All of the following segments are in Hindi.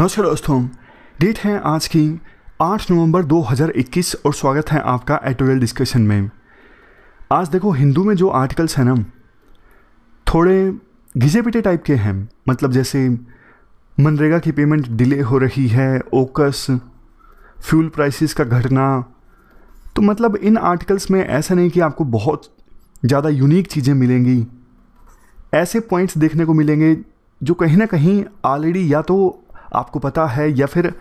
नमस्कार दोस्तों डेट है आज की 8 नवंबर 2021 और स्वागत है आपका एडिटोरियल डिस्कशन में आज देखो हिंदू में जो आर्टिकल्स हैं ना थोड़े घिजे पिटे टाइप के हैं मतलब जैसे मनरेगा की पेमेंट डिले हो रही है ओकस फ्यूल प्राइसेस का घटना तो मतलब इन आर्टिकल्स में ऐसा नहीं कि आपको बहुत ज़्यादा यूनिक चीज़ें मिलेंगी ऐसे पॉइंट्स देखने को मिलेंगे जो कहीं ना कहीं ऑलरेडी या तो आपको पता है या फिर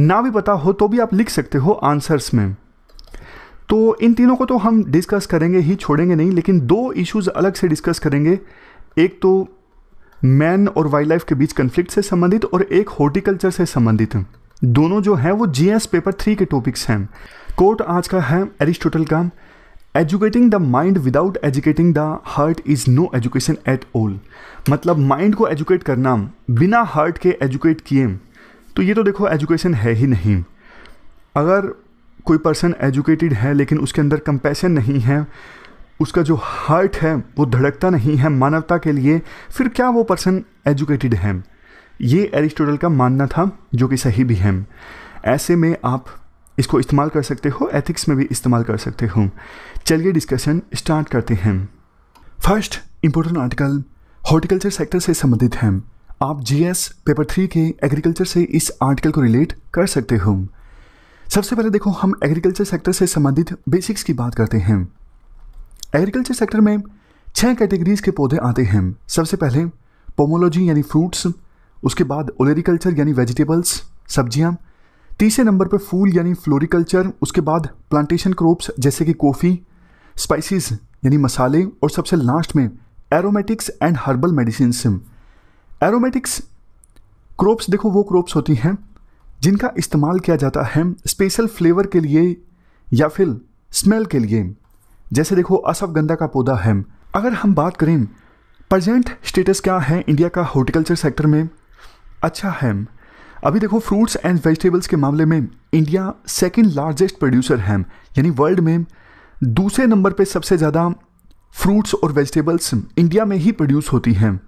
ना भी पता हो तो भी आप लिख सकते हो आंसर्स में तो इन तीनों को तो हम डिस्कस करेंगे ही छोड़ेंगे नहीं लेकिन दो इश्यूज अलग से डिस्कस करेंगे एक तो मैन और वाइल्ड लाइफ के बीच कन्फ्लिक्ट से संबंधित और एक हॉर्टिकल्चर से संबंधित दोनों जो हैं वो जीएस पेपर थ्री के टॉपिक्स हैं कोर्ट आज का है एरिस्टोटल का educating the mind without educating the heart is no education at all मतलब माइंड को एजुकेट करना बिना हार्ट के एजुकेट किए तो ये तो देखो एजुकेशन है ही नहीं अगर कोई पर्सन एजुकेटेड है लेकिन उसके अंदर कंपेशन नहीं है उसका जो हार्ट है वो धड़कता नहीं है मानवता के लिए फिर क्या वो पर्सन एजुकेटेड है ये एरिस्टोटल का मानना था जो कि सही भी है ऐसे में आप इसको इस्तेमाल कर सकते हो एथिक्स में भी इस्तेमाल कर सकते हो चलिए डिस्कशन स्टार्ट करते हैं first important article horticulture sector से संबंधित है आप जीएस पेपर थ्री के एग्रीकल्चर से इस आर्टिकल को रिलेट कर सकते हो सबसे पहले देखो हम एग्रीकल्चर सेक्टर से संबंधित बेसिक्स की बात करते हैं एग्रीकल्चर सेक्टर में छः कैटेगरीज के पौधे आते हैं सबसे पहले पोमोलॉजी यानी फ्रूट्स उसके बाद ओलेरिकल्चर यानी वेजिटेबल्स सब्जियाँ तीसरे नंबर पे फूल यानी फ्लोरिकल्चर उसके बाद प्लांटेशन क्रॉप्स जैसे कि कॉफ़ी स्पाइसेस यानी मसाले और सबसे लास्ट में aromatics and herbal medicine aromatics crops देखो वो क्रॉप्स होती हैं जिनका इस्तेमाल किया जाता है स्पेशल फ्लेवर के लिए या फिर स्मेल के लिए जैसे देखो असफगंधा का पौधा है अगर हम बात करें प्रजेंट स्टेटस क्या है इंडिया का हॉर्टिकल्चर सेक्टर में अच्छा है अभी देखो फ्रूट्स एंड वेजिटेबल्स के मामले में इंडिया सेकेंड लार्जेस्ट प्रोड्यूसर है यानी वर्ल्ड में दूसरे नंबर पे सबसे ज़्यादा फ्रूट्स और वेजिटेबल्स इंडिया में ही प्रोड्यूस होती हैं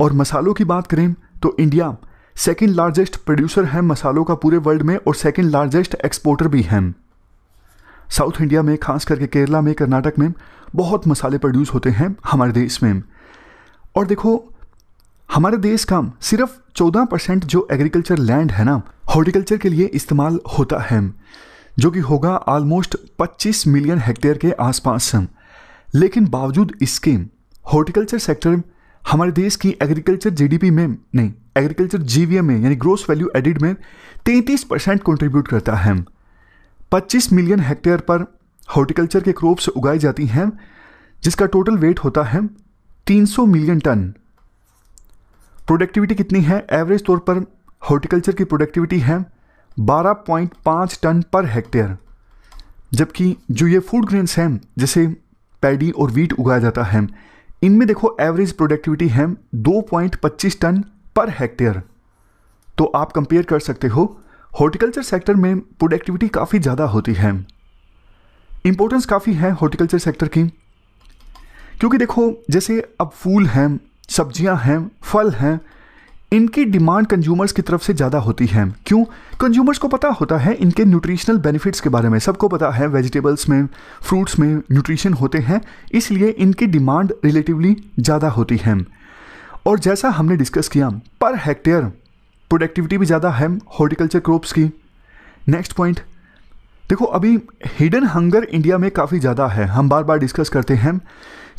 और मसालों की बात करें तो इंडिया सेकेंड लार्जेस्ट प्रोड्यूसर है मसालों का पूरे वर्ल्ड में और सेकेंड लार्जेस्ट एक्सपोर्टर भी हैं साउथ इंडिया में खास करके केरला में कर्नाटक में बहुत मसाले प्रोड्यूस होते हैं हमारे देश में और देखो हमारे देश का सिर्फ 14 परसेंट जो एग्रीकल्चर लैंड है ना हॉर्टिकल्चर के लिए इस्तेमाल होता है जो कि होगा ऑलमोस्ट 25 मिलियन हेक्टेयर के आसपास लेकिन बावजूद इसके हॉर्टिकल्चर सेक्टर हमारे देश की एग्रीकल्चर जीडीपी में नहीं एग्रीकल्चर जीवीएम में यानी ग्रोस वैल्यू एडिड में 33 परसेंट कॉन्ट्रीब्यूट करता है 25 मिलियन हेक्टेयर पर हॉर्टिकल्चर के क्रॉप्स उगाई जाती हैं जिसका टोटल वेट होता है 300 मिलियन टन प्रोडक्टिविटी कितनी है एवरेज तौर पर हॉर्टिकल्चर की प्रोडक्टिविटी है 12.5 टन पर हेक्टेयर जबकि जो ये फूड ग्रेन्स हैं जैसे पैडी और वीट उगाया जाता है इनमें देखो एवरेज प्रोडक्टिविटी है 2.25 टन पर हेक्टेयर तो आप कंपेयर कर सकते हो हॉर्टिकल्चर सेक्टर में प्रोडक्टिविटी काफ़ी ज़्यादा होती है इम्पोर्टेंस काफ़ी है हॉर्टिकल्चर सेक्टर की क्योंकि देखो जैसे अब फूल हैं सब्जियां हैं फल हैं इनकी डिमांड कंज्यूमर्स की तरफ से ज़्यादा होती है क्यों कंज्यूमर्स को पता होता है इनके न्यूट्रिशनल बेनिफिट्स के बारे में सबको पता है वेजिटेबल्स में फ्रूट्स में न्यूट्रिशन होते हैं इसलिए इनकी डिमांड रिलेटिवली ज़्यादा होती है और जैसा हमने डिस्कस किया पर हेक्टेयर प्रोडक्टिविटी भी ज़्यादा है हॉर्टिकल्चर क्रॉप्स की नेक्स्ट पॉइंट देखो अभी हिडन हंगर इंडिया में काफ़ी ज़्यादा है हम बार बार डिस्कस करते हैं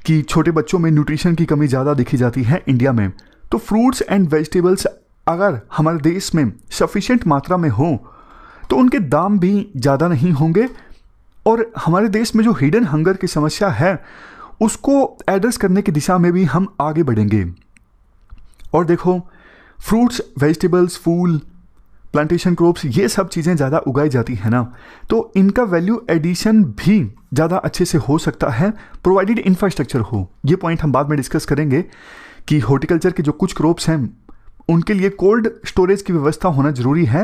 कि छोटे बच्चों में न्यूट्रिशन की कमी ज़्यादा देखी जाती है इंडिया में तो फ्रूट्स एंड वेजिटेबल्स अगर हमारे देश में सफिशेंट मात्रा में हों तो उनके दाम भी ज़्यादा नहीं होंगे और हमारे देश में जो हिडन हंगर की समस्या है उसको एड्रेस करने की दिशा में भी हम आगे बढ़ेंगे और देखो फ्रूट्स वेजिटेबल्स फूल प्लांटेशन क्रॉप्स ये सब चीज़ें ज़्यादा उगाई जाती है ना तो इनका वैल्यू एडिशन भी ज़्यादा अच्छे से हो सकता है प्रोवाइडेड इंफ्रास्ट्रक्चर हो ये पॉइंट हम बाद में डिस्कस करेंगे कि हॉर्टिकल्चर के जो कुछ क्रॉप्स हैं उनके लिए कोल्ड स्टोरेज की व्यवस्था होना ज़रूरी है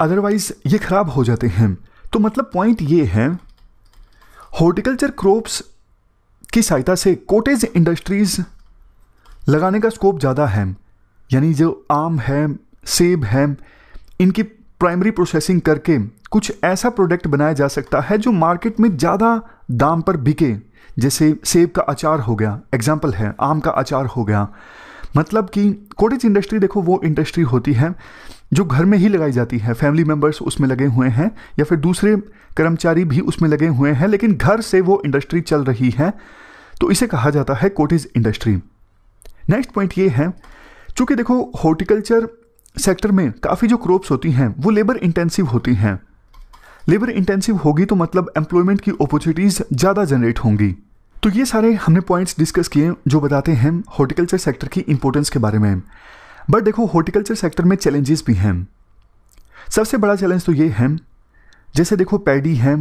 अदरवाइज ये ख़राब हो जाते हैं तो मतलब पॉइंट ये है हॉर्टिकल्चर क्रॉप्स की सहायता से कोटेज इंडस्ट्रीज़ लगाने का स्कोप ज़्यादा है यानी जो आम है सेब है इनकी प्राइमरी प्रोसेसिंग करके कुछ ऐसा प्रोडक्ट बनाया जा सकता है जो मार्केट में ज़्यादा दाम पर बिके जैसे सेब का अचार हो गया एग्जाम्पल है आम का अचार हो गया मतलब कि कोटेज इंडस्ट्री देखो वो इंडस्ट्री होती है जो घर में ही लगाई जाती है फैमिली मेम्बर्स उसमें लगे हुए हैं या फिर दूसरे कर्मचारी भी उसमें लगे हुए हैं लेकिन घर से वो इंडस्ट्री चल रही है तो इसे कहा जाता है कोटेज इंडस्ट्री नेक्स्ट पॉइंट ये है चूँकि देखो हॉर्टिकल्चर सेक्टर में काफ़ी जो क्रॉप्स होती हैं वो लेबर इंटेंसिव होती हैं लेबर इंटेंसिव होगी तो मतलब एम्प्लॉयमेंट की अपॉर्चुनिटीज़ ज़्यादा जनरेट होंगी तो ये सारे हमने पॉइंट्स डिस्कस किए जो बताते हैं हॉर्टिकल्चर सेक्टर की इंपॉर्टेंस के बारे में बट देखो हॉर्टिकल्चर सेक्टर में चैलेंजेस भी हैं सबसे बड़ा चैलेंज तो ये है जैसे देखो पैडी है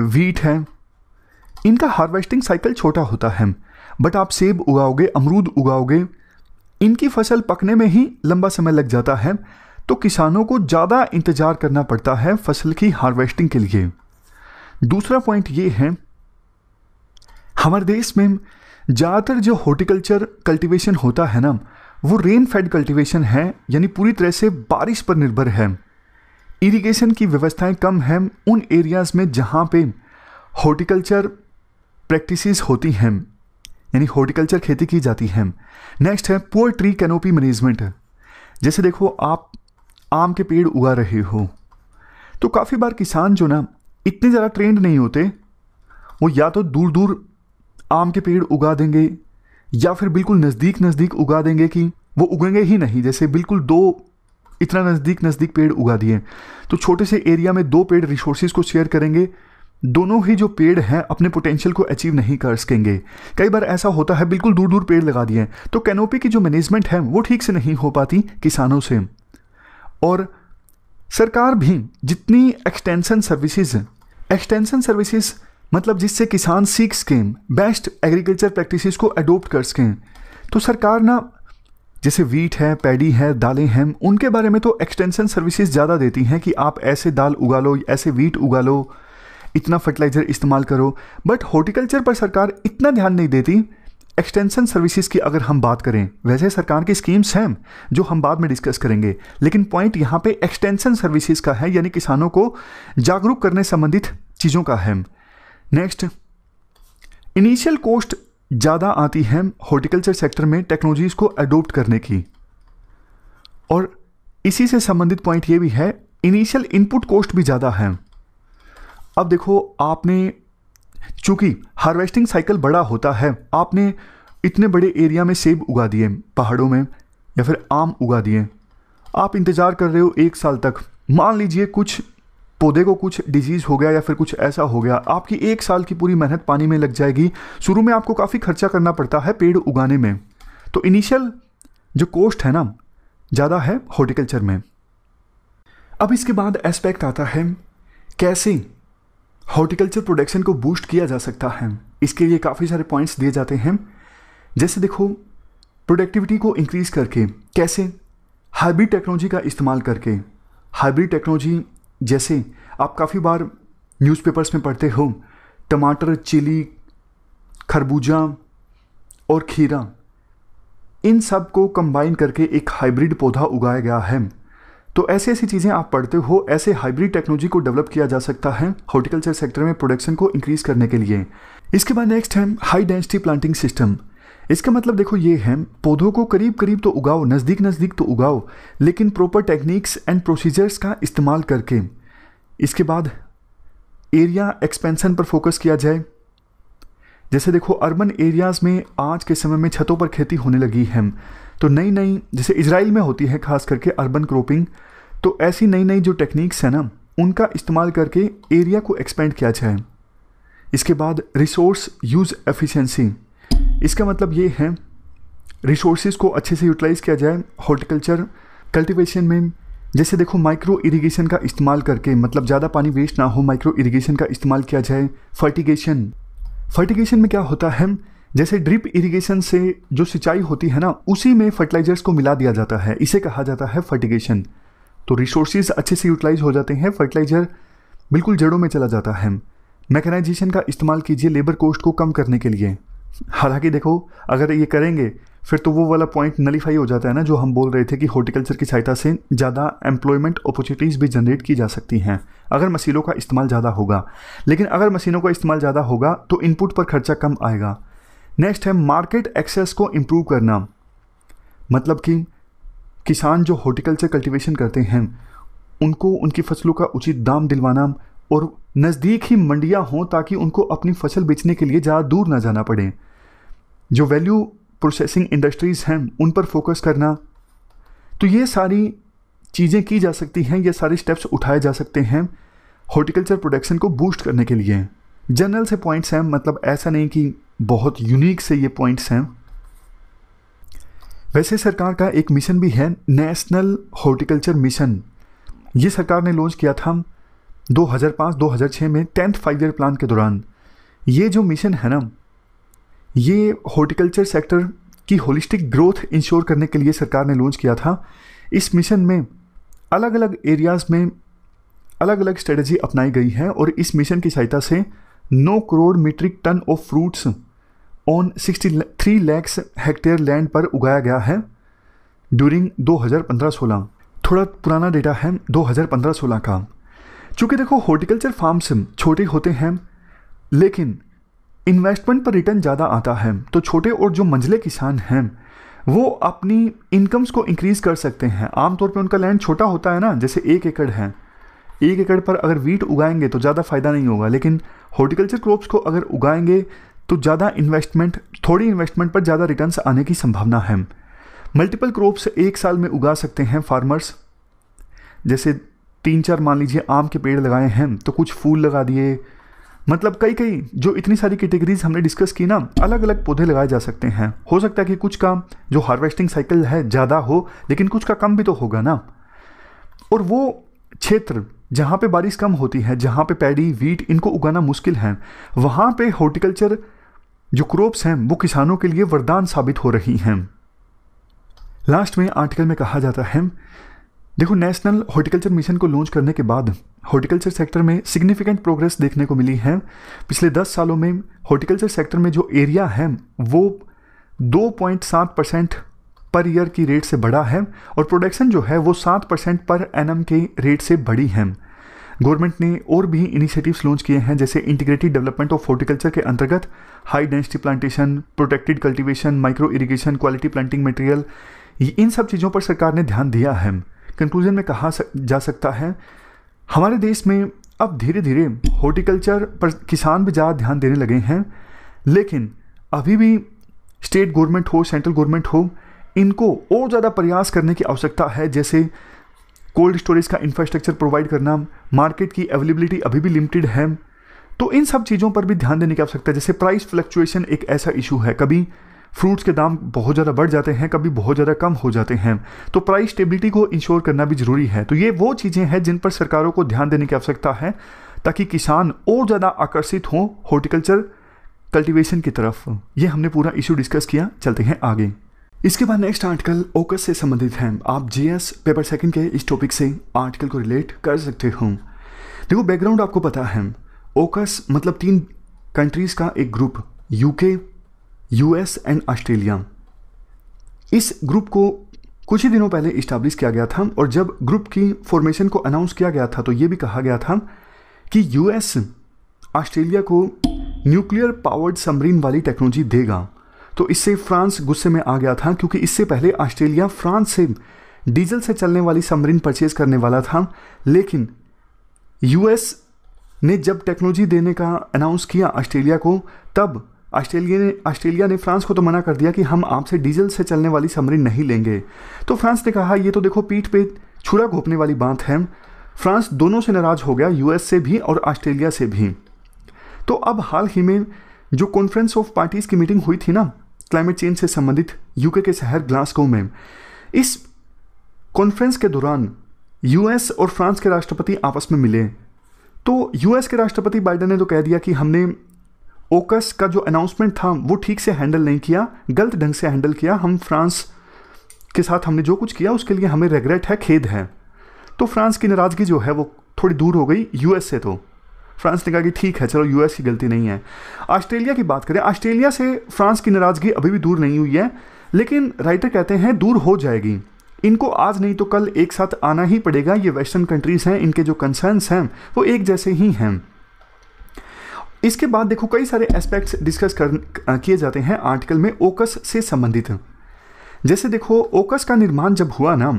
वीट है इनका हार्वेस्टिंग साइकिल छोटा होता है बट आप सेब उगाओगे अमरूद उगाओगे इनकी फसल पकने में ही लंबा समय लग जाता है तो किसानों को ज़्यादा इंतज़ार करना पड़ता है फसल की हार्वेस्टिंग के लिए दूसरा पॉइंट ये है हमारे देश में ज़्यादातर जो हॉर्टिकल्चर कल्टीवेशन होता है ना वो रेन फेड कल्टीवेशन है यानी पूरी तरह से बारिश पर निर्भर है इरिगेशन की व्यवस्थाएं कम हैं उन एरियाज़ में जहाँ पे हॉर्टिकल्चर प्रैक्टिसेस होती हैं यानी हॉर्टिकल्चर खेती की जाती है नेक्स्ट है पुअर ट्री कैनोपी मैनेजमेंट जैसे देखो आप आम के पेड़ उगा रहे हो तो काफ़ी बार किसान जो ना इतने ज़्यादा ट्रेंड नहीं होते वो या तो दूर दूर आम के पेड़ उगा देंगे या फिर बिल्कुल नज़दीक नज़दीक उगा देंगे कि वो उगेंगे ही नहीं जैसे बिल्कुल दो इतना नज़दीक नज़दीक पेड़ उगा दिए तो छोटे से एरिया में दो पेड़ रिसोर्सेज को शेयर करेंगे दोनों ही जो पेड़ हैं अपने पोटेंशियल को अचीव नहीं कर सकेंगे कई बार ऐसा होता है बिल्कुल दूर दूर पेड़ लगा दिए तो कैनोपी की जो मैनेजमेंट है वो ठीक से नहीं हो पाती किसानों से और सरकार भी जितनी एक्सटेंशन सर्विसेज एक्सटेंशन सर्विसेज मतलब जिससे किसान सीख सकें बेस्ट एग्रीकल्चर प्रैक्टिसेस को अडोप्ट कर सकें तो सरकार ना जैसे वीट है पैडी है दालें हैं उनके बारे में तो एक्सटेंशन सर्विसेज ज़्यादा देती हैं कि आप ऐसे दाल उगा लो ऐसे वीट उगा लो इतना फर्टिलाइज़र इस्तेमाल करो बट हॉर्टिकल्चर पर सरकार इतना ध्यान नहीं देती एक्सटेंशन सर्विसेज की अगर हम बात करें वैसे सरकार की स्कीम्स हैं जो हम बाद में डिस्कस करेंगे लेकिन पॉइंट यहाँ पे एक्सटेंशन सर्विसेज का है यानी किसानों को जागरूक करने संबंधित चीज़ों का है नेक्स्ट इनिशियल कॉस्ट ज़्यादा आती है हॉर्टिकल्चर सेक्टर में टेक्नोलॉजीज़ को अडोप्ट करने की और इसी से संबंधित पॉइंट ये भी है इनिशियल इनपुट कॉस्ट भी ज़्यादा है अब देखो आपने चूँकि हार्वेस्टिंग साइकिल बड़ा होता है आपने इतने बड़े एरिया में सेब उगा दिए पहाड़ों में या फिर आम उगा दिए आप इंतज़ार कर रहे हो एक साल तक मान लीजिए कुछ पौधे को कुछ डिजीज़ हो गया या फिर कुछ ऐसा हो गया आपकी एक साल की पूरी मेहनत पानी में लग जाएगी शुरू में आपको काफ़ी खर्चा करना पड़ता है पेड़ उगाने में तो इनिशियल जो कोस्ट है ना ज़्यादा है हॉर्टिकल्चर में अब इसके बाद एस्पेक्ट आता है कैसे हॉर्टिकल्चर प्रोडक्शन को बूस्ट किया जा सकता है इसके लिए काफ़ी सारे पॉइंट्स दिए जाते हैं जैसे देखो प्रोडक्टिविटी को इंक्रीज़ करके कैसे हाइब्रिड टेक्नोलॉजी का इस्तेमाल करके हाइब्रिड टेक्नोलॉजी जैसे आप काफ़ी बार न्यूज़पेपर्स में पढ़ते हो टमाटर चिली खरबूजा और खीरा इन सब को कंबाइन करके एक हाइब्रिड पौधा उगाया गया है तो ऐसी ऐसी चीज़ें आप पढ़ते हो ऐसे हाइब्रिड टेक्नोलॉजी को डेवलप किया जा सकता है हॉर्टिकल्चर सेक्टर में प्रोडक्शन को इंक्रीज करने के लिए इसके बाद नेक्स्ट है हाई डेंसिटी प्लांटिंग सिस्टम इसका मतलब देखो ये है पौधों को करीब करीब तो उगाओ नज़दीक नज़दीक तो उगाओ लेकिन प्रॉपर टेक्निक्स एंड प्रोसीजर्स का इस्तेमाल करके इसके बाद एरिया एक्सपेंसन पर फोकस किया जाए जैसे देखो अर्बन एरियाज़ में आज के समय में छतों पर खेती होने लगी है तो नई नई जैसे इसराइल में होती है खास करके अर्बन क्रॉपिंग तो ऐसी नई नई जो टेक्निक्स हैं ना उनका इस्तेमाल करके एरिया को एक्सपेंड किया जाए इसके बाद रिसोर्स यूज़ एफिशिएंसी इसका मतलब ये है रिसोर्सेज को अच्छे से यूटिलाइज़ किया जाए हॉर्टिकल्चर कल्टिवेशन में जैसे देखो माइक्रो इरिगेशन का इस्तेमाल करके मतलब ज़्यादा पानी वेस्ट ना हो माइक्रो इरिगेशन का इस्तेमाल किया जाए फर्टिगेशन फर्टिगेशन में क्या होता है जैसे ड्रिप इरिगेशन से जो सिंचाई होती है ना उसी में फर्टिलाइजर्स को मिला दिया जाता है इसे कहा जाता है फर्टिगेशन तो रिसोर्सेज अच्छे से यूटिलाइज हो जाते हैं फर्टिलाइज़र बिल्कुल जड़ों में चला जाता है मैकेनाइजेशन का इस्तेमाल कीजिए लेबर कॉस्ट को कम करने के लिए हालांकि देखो अगर ये करेंगे फिर तो वो वाला पॉइंट नलीफाई हो जाता है ना जो हम बोल रहे थे कि हॉर्टिकल्चर की सहायता से ज़्यादा एम्प्लॉयमेंट अपॉर्चुनिटीज़ भी जनरेट की जा सकती हैं अगर मशीनों का इस्तेमाल ज़्यादा होगा लेकिन अगर मशीनों का इस्तेमाल ज़्यादा होगा तो इनपुट पर खर्चा कम आएगा नेक्स्ट है मार्केट एक्सेस को इम्प्रूव करना मतलब कि किसान जो हॉर्टिकल्चर कल्टीवेशन करते हैं उनको उनकी फसलों का उचित दाम दिलवाना और नज़दीक ही मंडियाँ हों ताकि उनको अपनी फसल बेचने के लिए ज़्यादा दूर ना जाना पड़े जो वैल्यू प्रोसेसिंग इंडस्ट्रीज़ हैं उन पर फोकस करना तो ये सारी चीज़ें की जा सकती हैं ये सारे स्टेप्स उठाए जा सकते हैं हॉर्टिकल्चर प्रोडक्शन को बूस्ट करने के लिए जनरल से पॉइंट्स हैं मतलब ऐसा नहीं कि बहुत यूनिक से ये पॉइंट्स हैं वैसे सरकार का एक मिशन भी है नेशनल हॉर्टिकल्चर मिशन ये सरकार ने लॉन्च किया था 2005-2006 में टेंथ फाइव ईयर प्लान के दौरान ये जो मिशन है ना ये हॉर्टिकल्चर सेक्टर की होलिस्टिक ग्रोथ इंश्योर करने के लिए सरकार ने लॉन्च किया था इस मिशन में अलग अलग एरियाज़ में अलग अलग स्ट्रेटजी अपनाई गई है और इस मिशन की सहायता से नौ crore metric ton of fruits on 63 lakhs hectare land पर उगाया गया है ड्यूरिंग 2015-16 थोड़ा पुराना डेटा है 2015-16 का चूँकि देखो हॉर्टिकल्चर फार्म्स छोटे होते हैं लेकिन इन्वेस्टमेंट पर रिटर्न ज़्यादा आता है तो छोटे और जो मंझले किसान हैं वो अपनी इनकम्स को इंक्रीज़ कर सकते हैं आमतौर पे उनका लैंड छोटा होता है ना जैसे एक एकड़ है एक एकड़ पर अगर वीट उगाएंगे तो ज़्यादा फ़ायदा नहीं होगा लेकिन हॉर्टिकल्चर क्रॉप्स को अगर उगाएंगे तो ज़्यादा इन्वेस्टमेंट थोड़ी इन्वेस्टमेंट पर ज़्यादा रिटर्न आने की संभावना है मल्टीपल क्रॉप्स एक साल में उगा सकते हैं फार्मर्स जैसे तीन चार मान लीजिए आम के पेड़ लगाए हैं तो कुछ फूल लगा दिए मतलब कई कई जो इतनी सारी कैटेगरीज हमने डिस्कस की ना अलग अलग पौधे लगाए जा सकते हैं हो सकता है कि कुछ का जो हार्वेस्टिंग साइकिल है ज़्यादा हो लेकिन कुछ का कम भी तो होगा ना और वो क्षेत्र जहाँ पे बारिश कम होती है जहाँ पे पैडी वीट इनको उगाना मुश्किल है वहाँ पे हॉर्टिकल्चर जो क्रॉप्स हैं वो किसानों के लिए वरदान साबित हो रही हैं लास्ट में आर्टिकल में कहा जाता है देखो नेशनल हॉर्टिकल्चर मिशन को लॉन्च करने के बाद हॉर्टिकल्चर सेक्टर में सिग्निफिकेंट प्रोग्रेस देखने को मिली है पिछले 10 सालों में हॉर्टिकल्चर सेक्टर में जो एरिया है वो 2.7 परसेंट पर ईयर की रेट से बढ़ा है और प्रोडक्शन जो है वो 7 परसेंट पर एनएम के रेट से बढ़ी है गवर्नमेंट ने और भी इनिशिएटिव्स लॉन्च किए हैं जैसे इंटीग्रेटेड डेवलपमेंट ऑफ हॉर्टिकल्चर के अंतर्गत high density plantation protected cultivation micro irrigation quality planting material इन सब चीज़ों पर सरकार ने ध्यान दिया है कंक्लूजन में कहा जा सकता है हमारे देश में अब धीरे धीरे हॉर्टिकल्चर पर किसान भी ज़्यादा ध्यान देने लगे हैं लेकिन अभी भी स्टेट गवर्नमेंट हो सेंट्रल गवर्नमेंट हो इनको और ज़्यादा प्रयास करने की आवश्यकता है जैसे कोल्ड स्टोरेज का इंफ्रास्ट्रक्चर प्रोवाइड करना मार्केट की अवेलेबिलिटी अभी भी लिमिटेड है तो इन सब चीज़ों पर भी ध्यान देने की आवश्यकता है जैसे प्राइस फ्लक्चुएशन एक ऐसा इशू है कभी फ्रूट्स के दाम बहुत ज़्यादा बढ़ जाते हैं कभी बहुत ज़्यादा कम हो जाते हैं तो प्राइस स्टेबिलिटी को इंश्योर करना भी ज़रूरी है तो ये वो चीज़ें हैं जिन पर सरकारों को ध्यान देने की आवश्यकता है ताकि किसान और ज़्यादा आकर्षित हों हॉर्टिकल्चर कल्टिवेशन की तरफ ये हमने पूरा इशू डिस्कस किया चलते हैं आगे इसके बाद नेक्स्ट आर्टिकल ओकस से संबंधित है आप जीएस पेपर सेकंड के इस टॉपिक से आर्टिकल को रिलेट कर सकते हो देखो बैकग्राउंड आपको पता है ओकस मतलब तीन कंट्रीज़ का एक group UK US and Australia इस ग्रुप को कुछ ही दिनों पहले इस्टाब्लिश किया गया था और जब ग्रुप की फॉर्मेशन को अनाउंस किया गया था तो ये भी कहा गया था कि यूएस ऑस्ट्रेलिया को न्यूक्लियर पावर्ड समरीन वाली टेक्नोलॉजी देगा तो इससे फ्रांस गुस्से में आ गया था क्योंकि इससे पहले ऑस्ट्रेलिया फ्रांस से डीजल से चलने वाली सबमरीन परचेज करने वाला था लेकिन यूएस ने जब टेक्नोलॉजी देने का अनाउंस किया ऑस्ट्रेलिया को तब ऑस्ट्रेलिया ने ऑस्ट्रेलिया ने फ्रांस को तो मना कर दिया कि हम आपसे डीजल से चलने वाली सबमरीन नहीं लेंगे तो फ्रांस ने कहा ये तो देखो पीठ पे छुरा घोपने वाली बात है फ्रांस दोनों से नाराज हो गया यूएस से भी और ऑस्ट्रेलिया से भी तो अब हाल ही में जो कॉन्फ्रेंस ऑफ पार्टीज़ की मीटिंग हुई थी ना क्लाइमेट चेंज से संबंधित यूके के शहर ग्लासगो में इस कॉन्फ्रेंस के दौरान यूएस और फ्रांस के राष्ट्रपति आपस में मिले तो यूएस के राष्ट्रपति बाइडन ने तो कह दिया कि हमने ओकस का जो अनाउंसमेंट था वो ठीक से हैंडल नहीं किया गलत ढंग से हैंडल किया हम फ्रांस के साथ हमने जो कुछ किया उसके लिए हमें रेगरेट है खेद है तो फ्रांस की नाराज़गी जो है वो थोड़ी दूर हो गई यूएस से तो फ्रांस ने कहा कि ठीक है चलो यूएस की गलती नहीं है ऑस्ट्रेलिया की बात करें ऑस्ट्रेलिया से फ्रांस की नाराज़गी अभी भी दूर नहीं हुई है लेकिन राइटर कहते हैं दूर हो जाएगी इनको आज नहीं तो कल एक साथ आना ही पड़ेगा ये वेस्टर्न कंट्रीज़ हैं इनके जो कंसर्न्स हैं वो एक जैसे ही हैं इसके बाद देखो कई सारे एस्पेक्ट्स डिस्कस कर किए जाते हैं आर्टिकल में ओकस से संबंधित जैसे देखो ओकस का निर्माण जब हुआ ना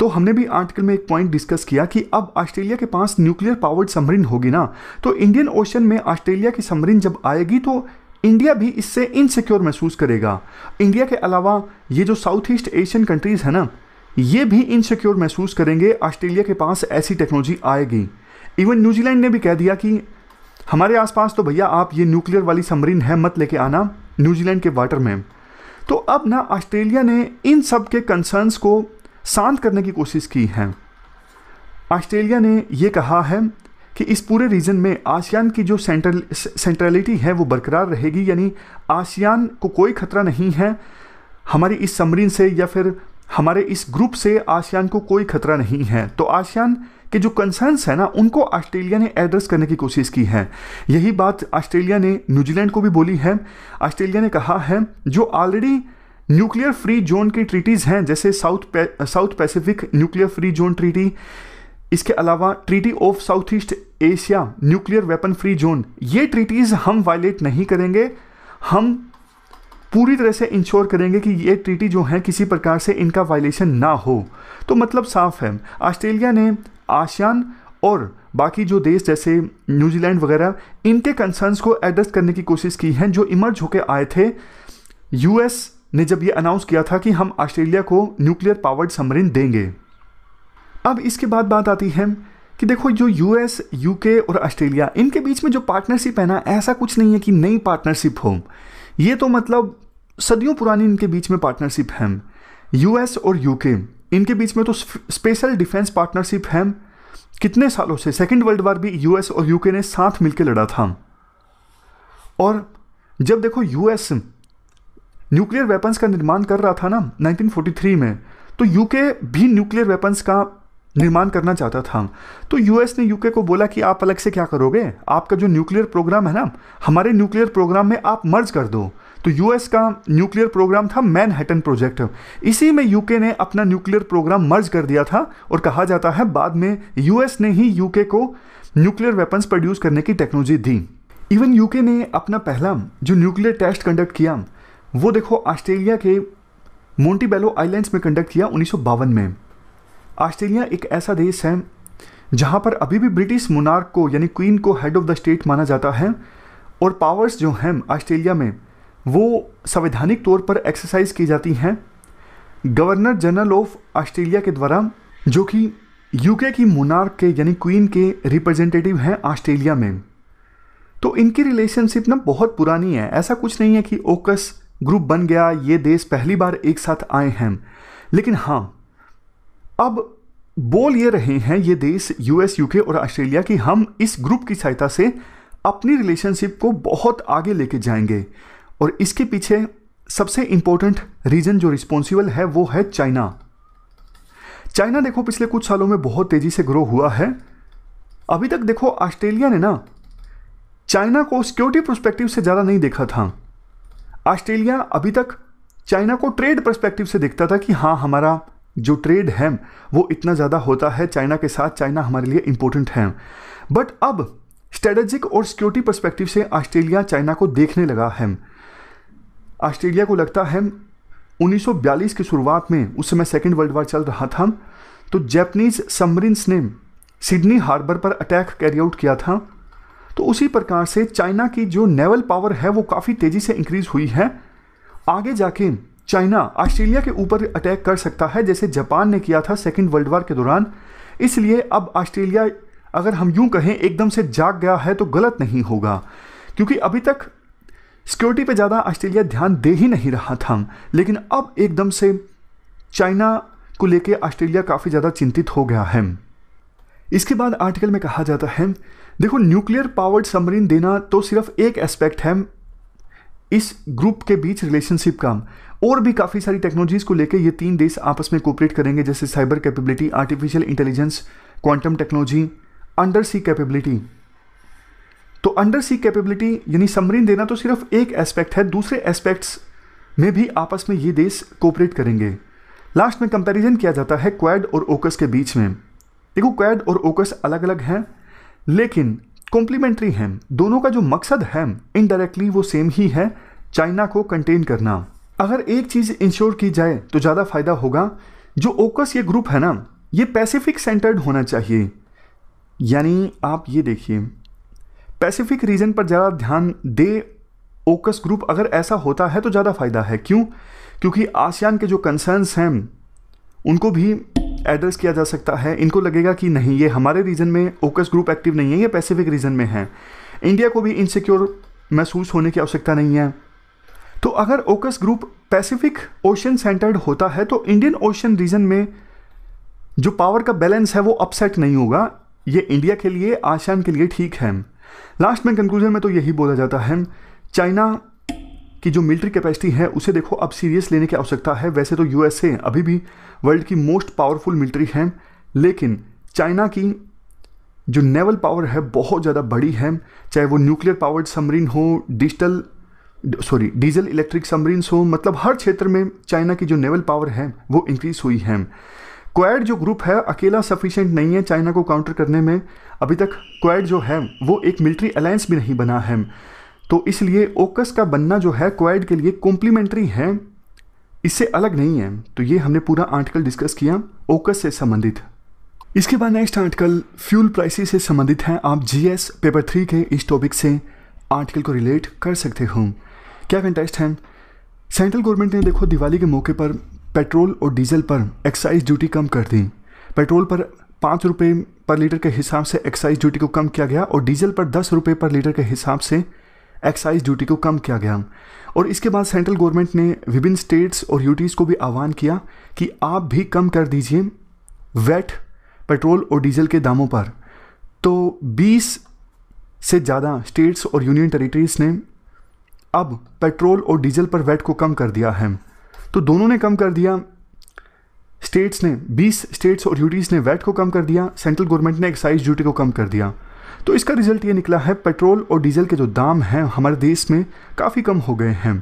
तो हमने भी आर्टिकल में एक पॉइंट डिस्कस किया कि अब ऑस्ट्रेलिया के पास न्यूक्लियर पावर्ड सबमरीन होगी ना तो इंडियन ओशन में ऑस्ट्रेलिया की सबमरीन जब आएगी तो इंडिया भी इससे इनसिक्योर महसूस करेगा इंडिया के अलावा ये जो साउथ ईस्ट एशियन कंट्रीज़ है ना ये भी इनसिक्योर महसूस करेंगे ऑस्ट्रेलिया के पास ऐसी टेक्नोलॉजी आएगी इवन न्यूजीलैंड ने भी कह दिया कि हमारे आसपास तो भैया आप ये न्यूक्लियर वाली सबमरीन है मत लेके आना न्यूजीलैंड के वाटर में तो अब ना ऑस्ट्रेलिया ने इन सब के कंसर्न्स को शांत करने की कोशिश की है ऑस्ट्रेलिया ने यह कहा है कि इस पूरे रीजन में आसियान की जो सेंट्रल सेंट्रलिटी है वो बरकरार रहेगी यानी आसियान को कोई खतरा नहीं है हमारी इस समरीन से या फिर हमारे इस ग्रुप से आसियान को कोई खतरा नहीं है तो आसियान के जो कंसर्न्स हैं ना उनको ऑस्ट्रेलिया ने एड्रेस करने की कोशिश की है यही बात ऑस्ट्रेलिया ने न्यूजीलैंड को भी बोली है ऑस्ट्रेलिया ने कहा है जो ऑलरेडी न्यूक्लियर फ्री जोन की ट्रीटीज़ हैं जैसे south south pacific nuclear free zone treaty इसके अलावा treaty of south east Asia nuclear weapon free zone ये ट्रीटीज़ हम वायलेट नहीं करेंगे हम पूरी तरह से इंश्योर करेंगे कि ये ट्रीटी जो है किसी प्रकार से इनका वायलेशन ना हो तो मतलब साफ है ऑस्ट्रेलिया ने आशियान और बाकी जो देश जैसे न्यूजीलैंड वगैरह इनके कंसर्न्स को एड्रेस करने की कोशिश की है जो इमर्ज होकर आए थे यूएस ने जब ये अनाउंस किया था कि हम ऑस्ट्रेलिया को न्यूक्लियर पावर्ड सबमरीन देंगे अब इसके बाद बात आती है कि देखो जो यूएस यूके और ऑस्ट्रेलिया इनके बीच में जो पार्टनरशिप है ना ऐसा कुछ नहीं है कि नई पार्टनरशिप हो ये तो मतलब सदियों पुरानी इनके बीच में पार्टनरशिप है यूएस और यूके इनके बीच में तो स्पेशल डिफेंस पार्टनरशिप है कितने सालों से सेकेंड वर्ल्ड वार भी यूएस और यूके ने साथ मिलकर लड़ा था और जब देखो यूएस न्यूक्लियर वेपन्स का निर्माण कर रहा था ना 1943 में तो यूके भी न्यूक्लियर वेपन्स का निर्माण करना चाहता था तो यूएस ने यूके को बोला कि आप अलग से क्या करोगे आपका जो न्यूक्लियर प्रोग्राम है ना हमारे न्यूक्लियर प्रोग्राम में आप मर्ज कर दो तो यूएस का न्यूक्लियर प्रोग्राम था मैनहटन प्रोजेक्ट इसी में यूके ने अपना न्यूक्लियर प्रोग्राम मर्ज कर दिया था और कहा जाता है बाद में यूएस ने ही यूके को न्यूक्लियर वेपन्स प्रोड्यूस करने की टेक्नोलॉजी दी इवन यूके ने अपना पहला जो न्यूक्लियर टेस्ट कंडक्ट किया वो देखो ऑस्ट्रेलिया के मोन्टीबेलो आइलैंड्स में कंडक्ट किया उन्नीस में ऑस्ट्रेलिया एक ऐसा देश है जहाँ पर अभी भी ब्रिटिश मुनार्क को यानी क्वीन को हेड ऑफ द स्टेट माना जाता है और पावर्स जो हैं ऑस्ट्रेलिया में वो संवैधानिक तौर पर एक्सरसाइज की जाती हैं गवर्नर जनरल ऑफ ऑस्ट्रेलिया के द्वारा जो कि यूके की मुनार्क के यानी क्वीन के रिप्रेजेंटेटिव हैं ऑस्ट्रेलिया में तो इनकी रिलेशनशिप ना बहुत पुरानी है ऐसा कुछ नहीं है कि ओकस ग्रुप बन गया ये देश पहली बार एक साथ आए हैं लेकिन हाँ अब बोल ये रहे हैं ये देश यूएस यूके और ऑस्ट्रेलिया कि हम इस ग्रुप की सहायता से अपनी रिलेशनशिप को बहुत आगे लेके जाएंगे और इसके पीछे सबसे इंपॉर्टेंट रीजन जो रिस्पॉन्सिबल है वो है चाइना चाइना देखो पिछले कुछ सालों में बहुत तेज़ी से ग्रो हुआ है अभी तक देखो ऑस्ट्रेलिया ने ना चाइना को सिक्योरिटी प्रोस्पेक्टिव से ज़्यादा नहीं देखा था ऑस्ट्रेलिया अभी तक चाइना को ट्रेड परस्पेक्टिव से देखता था कि हाँ हमारा जो ट्रेड है वो इतना ज़्यादा होता है चाइना के साथ चाइना हमारे लिए इम्पोर्टेंट है बट अब स्ट्रेटेजिक और सिक्योरिटी परस्पेक्टिव से ऑस्ट्रेलिया चाइना को देखने लगा है ऑस्ट्रेलिया को लगता है 1942 की शुरुआत में उस समय सेकेंड वर्ल्ड वार चल रहा था तो जैपनीज सबमरीन्स ने सिडनी हार्बर पर अटैक कैरी आउट किया था तो उसी प्रकार से चाइना की जो नेवल पावर है वो काफ़ी तेज़ी से इंक्रीज़ हुई है आगे जाके चाइना ऑस्ट्रेलिया के ऊपर अटैक कर सकता है जैसे जापान ने किया था सेकेंड वर्ल्ड वार के दौरान इसलिए अब ऑस्ट्रेलिया अगर हम यूं कहें एकदम से जाग गया है तो गलत नहीं होगा क्योंकि अभी तक सिक्योरिटी पे ज़्यादा ऑस्ट्रेलिया ध्यान दे ही नहीं रहा था लेकिन अब एकदम से चाइना को लेकर ऑस्ट्रेलिया काफ़ी ज़्यादा चिंतित हो गया है इसके बाद आर्टिकल में कहा जाता है देखो न्यूक्लियर पावर्ड सबमरीन देना तो सिर्फ एक एस्पेक्ट है इस ग्रुप के बीच रिलेशनशिप का और भी काफ़ी सारी टेक्नोलॉजीज़ को लेकर ये तीन देश आपस में कोऑपरेट करेंगे जैसे cyber capability artificial intelligence quantum technology under sea capability तो अंडर सी कैपेबिलिटी यानी समरीन देना तो सिर्फ एक एस्पेक्ट है दूसरे एस्पेक्ट्स में भी आपस में ये देश कोऑपरेट करेंगे लास्ट में कंपैरिजन किया जाता है क्वैड और ओकस के बीच में देखो क्वैड और ओकस अलग अलग हैं लेकिन कॉम्प्लीमेंट्री हैम दोनों का जो मकसद हैम इनडायरेक्टली वो सेम ही है चाइना को कंटेन करना अगर एक चीज़ इंश्योर की जाए तो ज़्यादा फायदा होगा जो ओकस ये ग्रुप है ना ये पैसिफिक सेंटर्ड होना चाहिए यानी आप ये देखिए पैसिफिक रीजन पर ज़्यादा ध्यान दे ओकस ग्रुप अगर ऐसा होता है तो ज़्यादा फायदा है क्यों क्योंकि आसियान के जो कंसर्न्स हैं उनको भी एड्रेस किया जा सकता है इनको लगेगा कि नहीं ये हमारे रीजन में ओकस ग्रुप एक्टिव नहीं है ये पैसिफिक रीजन में है इंडिया को भी इनसिक्योर महसूस होने की आवश्यकता नहीं है तो अगर ओकस ग्रुप पैसिफिक ओशन सेंटर्ड होता है तो इंडियन ओशन रीजन में जो पावर का बैलेंस है वो अपसेट नहीं होगा ये इंडिया के लिए आसियान के लिए ठीक है लास्ट में कंक्लूजन में तो यही बोला जाता है चाइना कि जो मिलिट्री कैपेसिटी है उसे देखो अब सीरियस लेने की आवश्यकता है वैसे तो यूएसए अभी भी वर्ल्ड की मोस्ट पावरफुल मिलिट्री है लेकिन चाइना की जो नेवल पावर है बहुत ज़्यादा बड़ी है चाहे वो न्यूक्लियर पावर्ड समरीन हो digital sorry diesel electric submarines हो मतलब हर क्षेत्र में चाइना की जो नेवल पावर है वो इंक्रीज़ हुई है क्वैड जो ग्रुप है अकेला सफिशेंट नहीं है चाइना को काउंटर करने में अभी तक क्वैड जो है वो एक मिलिट्री अलायंस भी नहीं बना है तो इसलिए ओकस का बनना जो है क्वाइड के लिए कॉम्प्लीमेंट्री है इससे अलग नहीं है तो ये हमने पूरा आर्टिकल डिस्कस किया ओकस से संबंधित इसके बाद नेक्स्ट आर्टिकल फ्यूल प्राइसेस से संबंधित है आप जीएस पेपर थ्री के इस टॉपिक से आर्टिकल को रिलेट कर सकते हो क्या कंटेस्ट है सेंट्रल गवर्नमेंट ने देखो दिवाली के मौके पर पेट्रोल और डीजल पर एक्साइज ड्यूटी कम कर दी पेट्रोल पर पाँच रुपये पर लीटर के हिसाब से एक्साइज ड्यूटी को कम किया गया और डीजल पर दस रुपये पर लीटर के हिसाब से एक्साइज ड्यूटी को कम किया गया और इसके बाद सेंट्रल गवर्नमेंट ने विभिन्न स्टेट्स और यूटीज़ को भी आह्वान किया कि आप भी कम कर दीजिए वेट पेट्रोल और डीजल के दामों पर तो 20 से ज़्यादा स्टेट्स और यूनियन टेरिटरीज़ ने अब पेट्रोल और डीजल पर वेट को कम कर दिया है तो दोनों ने कम कर दिया स्टेट्स ने 20 स्टेट्स और यूटीज़ ने वेट को कम कर दिया सेंट्रल गवर्नमेंट ने एक्साइज ड्यूटी को कम कर दिया तो इसका रिज़ल्ट ये निकला है पेट्रोल और डीजल के जो दाम हैं हमारे देश में काफ़ी कम हो गए हैं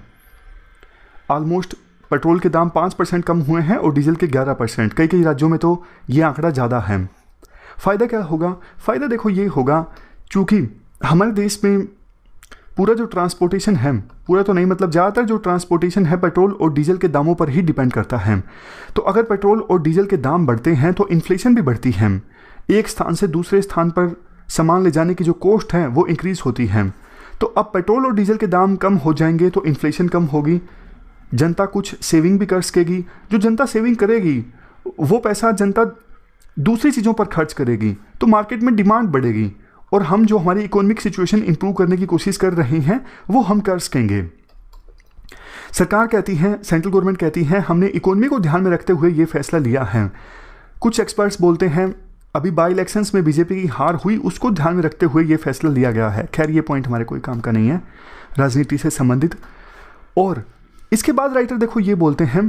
ऑलमोस्ट पेट्रोल के दाम पाँच परसेंट कम हुए हैं और डीजल के ग्यारह परसेंट कई कई राज्यों में तो ये आंकड़ा ज़्यादा है फ़ायदा क्या होगा फ़ायदा देखो ये होगा चूँकि हमारे देश में पूरा जो ट्रांसपोर्टेशन है पूरा तो नहीं मतलब ज़्यादातर जो ट्रांसपोर्टेशन है पेट्रोल और डीजल के दामों पर ही डिपेंड करता है तो अगर पेट्रोल और डीजल के दाम बढ़ते हैं तो इन्फ्लेशन भी बढ़ती है एक स्थान से दूसरे स्थान पर सामान ले जाने की जो कॉस्ट है वो इंक्रीज़ होती है तो अब पेट्रोल और डीजल के दाम कम हो जाएंगे तो इन्फ्लेशन कम होगी जनता कुछ सेविंग भी कर सकेगी जो जनता सेविंग करेगी वो पैसा जनता दूसरी चीज़ों पर खर्च करेगी तो मार्केट में डिमांड बढ़ेगी और हम जो हमारी इकोनॉमिक सिचुएशन इंप्रूव करने की कोशिश कर रहे हैं वो हम कर सकेंगे सरकार कहती है सेंट्रल गवर्नमेंट कहती है हमने इकोनॉमी को ध्यान में रखते हुए ये फैसला लिया है कुछ एक्सपर्ट्स बोलते हैं अभी बाई इलेक्शंस में बीजेपी की हार हुई उसको ध्यान में रखते हुए ये फैसला लिया गया है खैर ये पॉइंट हमारे कोई काम का नहीं है राजनीति से संबंधित और इसके बाद राइटर देखो ये बोलते हैं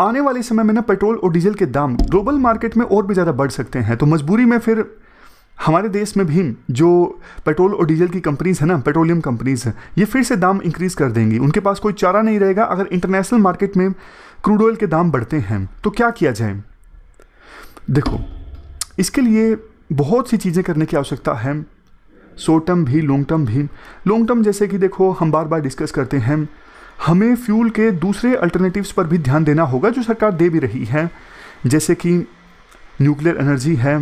आने वाले समय में ना पेट्रोल और डीजल के दाम ग्लोबल मार्केट में और भी ज़्यादा बढ़ सकते हैं तो मजबूरी में फिर हमारे देश में भी जो पेट्रोल और डीजल की कंपनीज़ है ना पेट्रोलियम कंपनीज़ हैं ये फिर से दाम इंक्रीज़ कर देंगी उनके पास कोई चारा नहीं रहेगा अगर इंटरनेशनल मार्केट में क्रूड ऑयल के दाम बढ़ते हैं तो क्या किया जाए देखो इसके लिए बहुत सी चीज़ें करने की आवश्यकता है शॉर्ट टर्म भी लॉन्ग टर्म भी लॉन्ग टर्म जैसे कि देखो हम बार बार डिस्कस करते हैं हमें फ्यूल के दूसरे अल्टरनेटिव्स पर भी ध्यान देना होगा जो सरकार दे भी रही है जैसे कि न्यूक्लियर एनर्जी है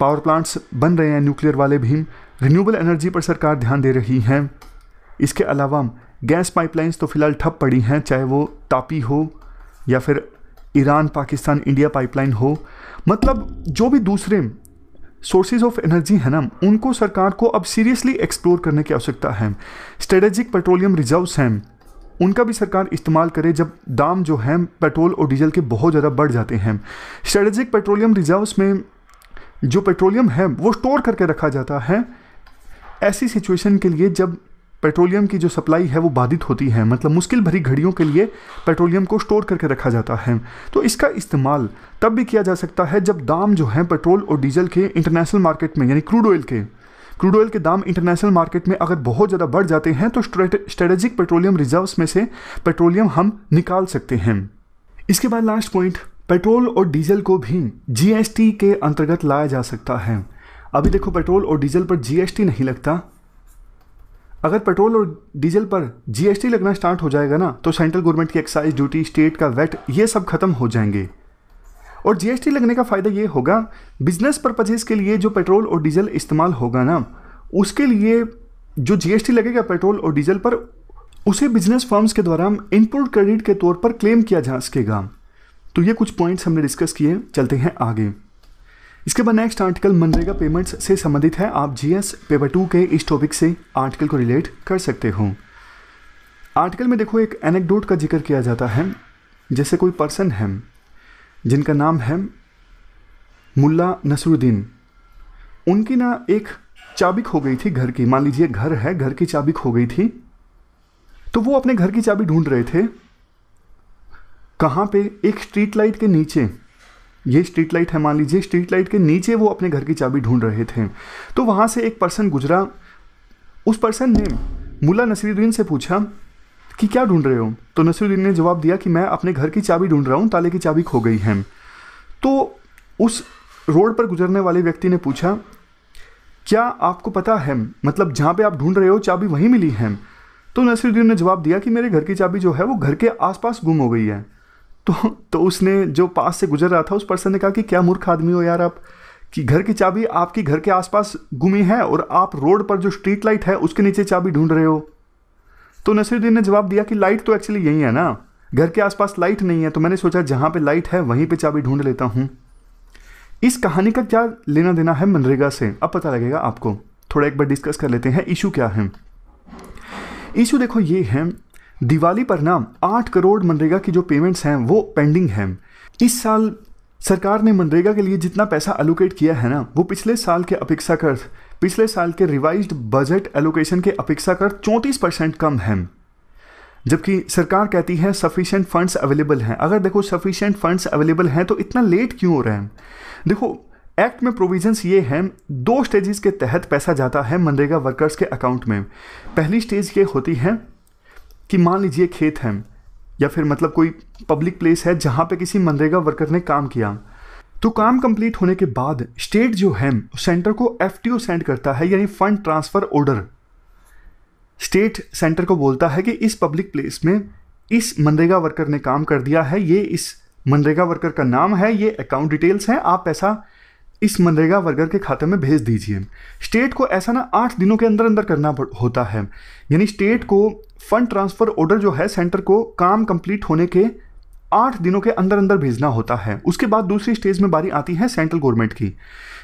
पावर प्लांट्स बन रहे हैं न्यूक्लियर वाले भी रिन्यूबल एनर्जी पर सरकार ध्यान दे रही है इसके अलावा गैस पाइपलाइंस तो फिलहाल ठप पड़ी हैं चाहे वो तापी हो या फिर ईरान पाकिस्तान इंडिया पाइपलाइन हो मतलब जो भी दूसरे सोर्सेज ऑफ एनर्जी है ना उनको सरकार को अब सीरियसली एक्सप्लोर करने की आवश्यकता है स्ट्रेटेजिक पेट्रोलियम रिजर्व्स हैं उनका भी सरकार इस्तेमाल करे जब दाम जो हैं पेट्रोल और डीजल के बहुत ज़्यादा बढ़ जाते हैं स्ट्रेटेजिक पेट्रोलियम रिजर्व्स में जो पेट्रोलियम है वो स्टोर करके रखा जाता है ऐसी सिचुएशन के लिए जब पेट्रोलियम की जो सप्लाई है वो बाधित होती है मतलब मुश्किल भरी घड़ियों के लिए पेट्रोलियम को स्टोर करके रखा जाता है तो इसका इस्तेमाल तब भी किया जा सकता है जब दाम जो है पेट्रोल और डीजल के इंटरनेशनल मार्केट में यानी क्रूड ऑयल के क्रूड ऑयल के दाम इंटरनेशनल मार्केट में अगर बहुत ज़्यादा बढ़ जाते हैं तो स्ट्रेटेजिक पेट्रोलियम रिजर्व्स में से पेट्रोलियम हम निकाल सकते हैं इसके बाद लास्ट पॉइंट पेट्रोल और डीजल को भी जीएसटी के अंतर्गत लाया जा सकता है अभी देखो पेट्रोल और डीजल पर जीएसटी नहीं लगता अगर पेट्रोल और डीजल पर जीएसटी लगना स्टार्ट हो जाएगा ना तो सेंट्रल गवर्नमेंट की एक्साइज ड्यूटी स्टेट का वेट ये सब खत्म हो जाएंगे और जीएसटी लगने का फ़ायदा ये होगा बिजनेस पर्पजेज के लिए जो पेट्रोल और डीजल इस्तेमाल होगा ना उसके लिए जो जीएसटी लगेगा पेट्रोल और डीजल पर उसे बिजनेस फर्म्स के द्वारा इनपुट क्रेडिट के तौर पर क्लेम किया जा सकेगा तो ये कुछ पॉइंट्स हमने डिस्कस किए चलते हैं आगे इसके बाद नेक्स्ट आर्टिकल मनरेगा पेमेंट्स से संबंधित है आप जीएस पेपर टू के इस टॉपिक से आर्टिकल को रिलेट कर सकते हो आर्टिकल में देखो एक एनेक्डोट का जिक्र किया जाता है जैसे कोई पर्सन है जिनका नाम है मुल्ला नसरुद्दीन उनकी ना एक चाबी खो गई थी घर की मान लीजिए घर है घर की चाबी खो गई थी तो वो अपने घर की चाबी ढूंढ रहे थे कहाँ पे एक स्ट्रीट लाइट के नीचे ये स्ट्रीट लाइट है मान लीजिए स्ट्रीट लाइट के नीचे वो अपने घर की चाबी ढूंढ रहे थे तो वहाँ से एक पर्सन गुजरा उस पर्सन ने मुला नसरुद्दीन से पूछा कि क्या ढूंढ रहे हो तो नसरुद्दीन ने जवाब दिया कि मैं अपने घर की चाबी ढूंढ रहा हूँ ताले की चाबी खो गई है तो उस रोड पर गुजरने वाले व्यक्ति ने पूछा क्या आपको पता है मतलब जहाँ पे आप ढूंढ रहे हो चाबी वहीं मिली है तो नसरुद्दीन ने जवाब दिया कि मेरे घर की चाबी जो है वो घर के आसपास गुम हो गई है तो तो उसने जो पास से गुजर रहा था उस पर्सन ने कहा कि क्या मूर्ख आदमी हो यार आप कि घर की चाबी आपकी घर के आसपास गुमी है और आप रोड पर जो स्ट्रीट लाइट है उसके नीचे चाबी ढूंढ रहे हो तो नसीरुद्दीन ने जवाब दिया कि लाइट तो एक्चुअली यही है ना घर के आसपास लाइट नहीं है तो मैंने सोचा जहां पे लाइट है वहीं पे चाबी ढूंढ लेता हूं इस कहानी का क्या लेना देना है मनरेगा से अब पता लगेगा आपको थोड़ा एक बार डिस्कस कर लेते हैं इशू क्या है इशू देखो ये है दिवाली पर ना आठ करोड़ मनरेगा की जो पेमेंट्स हैं वो पेंडिंग हैं इस साल सरकार ने मनरेगा के लिए जितना पैसा एलोकेट किया है ना वो पिछले साल के अपेक्षाकृत पिछले साल के रिवाइज्ड बजट एलोकेशन के अपेक्षाकृत चौंतीस परसेंट कम है जबकि सरकार कहती है सफिशियंट फंड्स अवेलेबल हैं अगर देखो सफिशियंट फंड्स अवेलेबल हैं तो इतना लेट क्यों हो रहे हैं देखो एक्ट में प्रोविजंस ये हैं दो स्टेजेस के तहत पैसा जाता है मनरेगा वर्कर्स के अकाउंट में पहली स्टेज ये होती है कि मान लीजिए खेत है या फिर मतलब कोई पब्लिक प्लेस है जहाँ पे किसी मनरेगा वर्कर ने काम किया तो काम कंप्लीट होने के बाद स्टेट जो है सेंटर को एफ सेंड करता है यानी fund transfer order state centre को बोलता है कि इस पब्लिक प्लेस में इस मनरेगा वर्कर ने काम कर दिया है ये इस मनरेगा वर्कर का नाम है ये अकाउंट डिटेल्स हैं आप पैसा इस मनरेगा वर्कर के खाते में भेज दीजिए स्टेट को ऐसा ना आठ दिनों के अंदर अंदर करना होता है यानी स्टेट को फंड ट्रांसफ़र ऑर्डर जो है सेंटर को काम कंप्लीट होने के आठ दिनों के अंदर अंदर भेजना होता है उसके बाद दूसरी स्टेज में बारी आती है सेंट्रल गवर्नमेंट की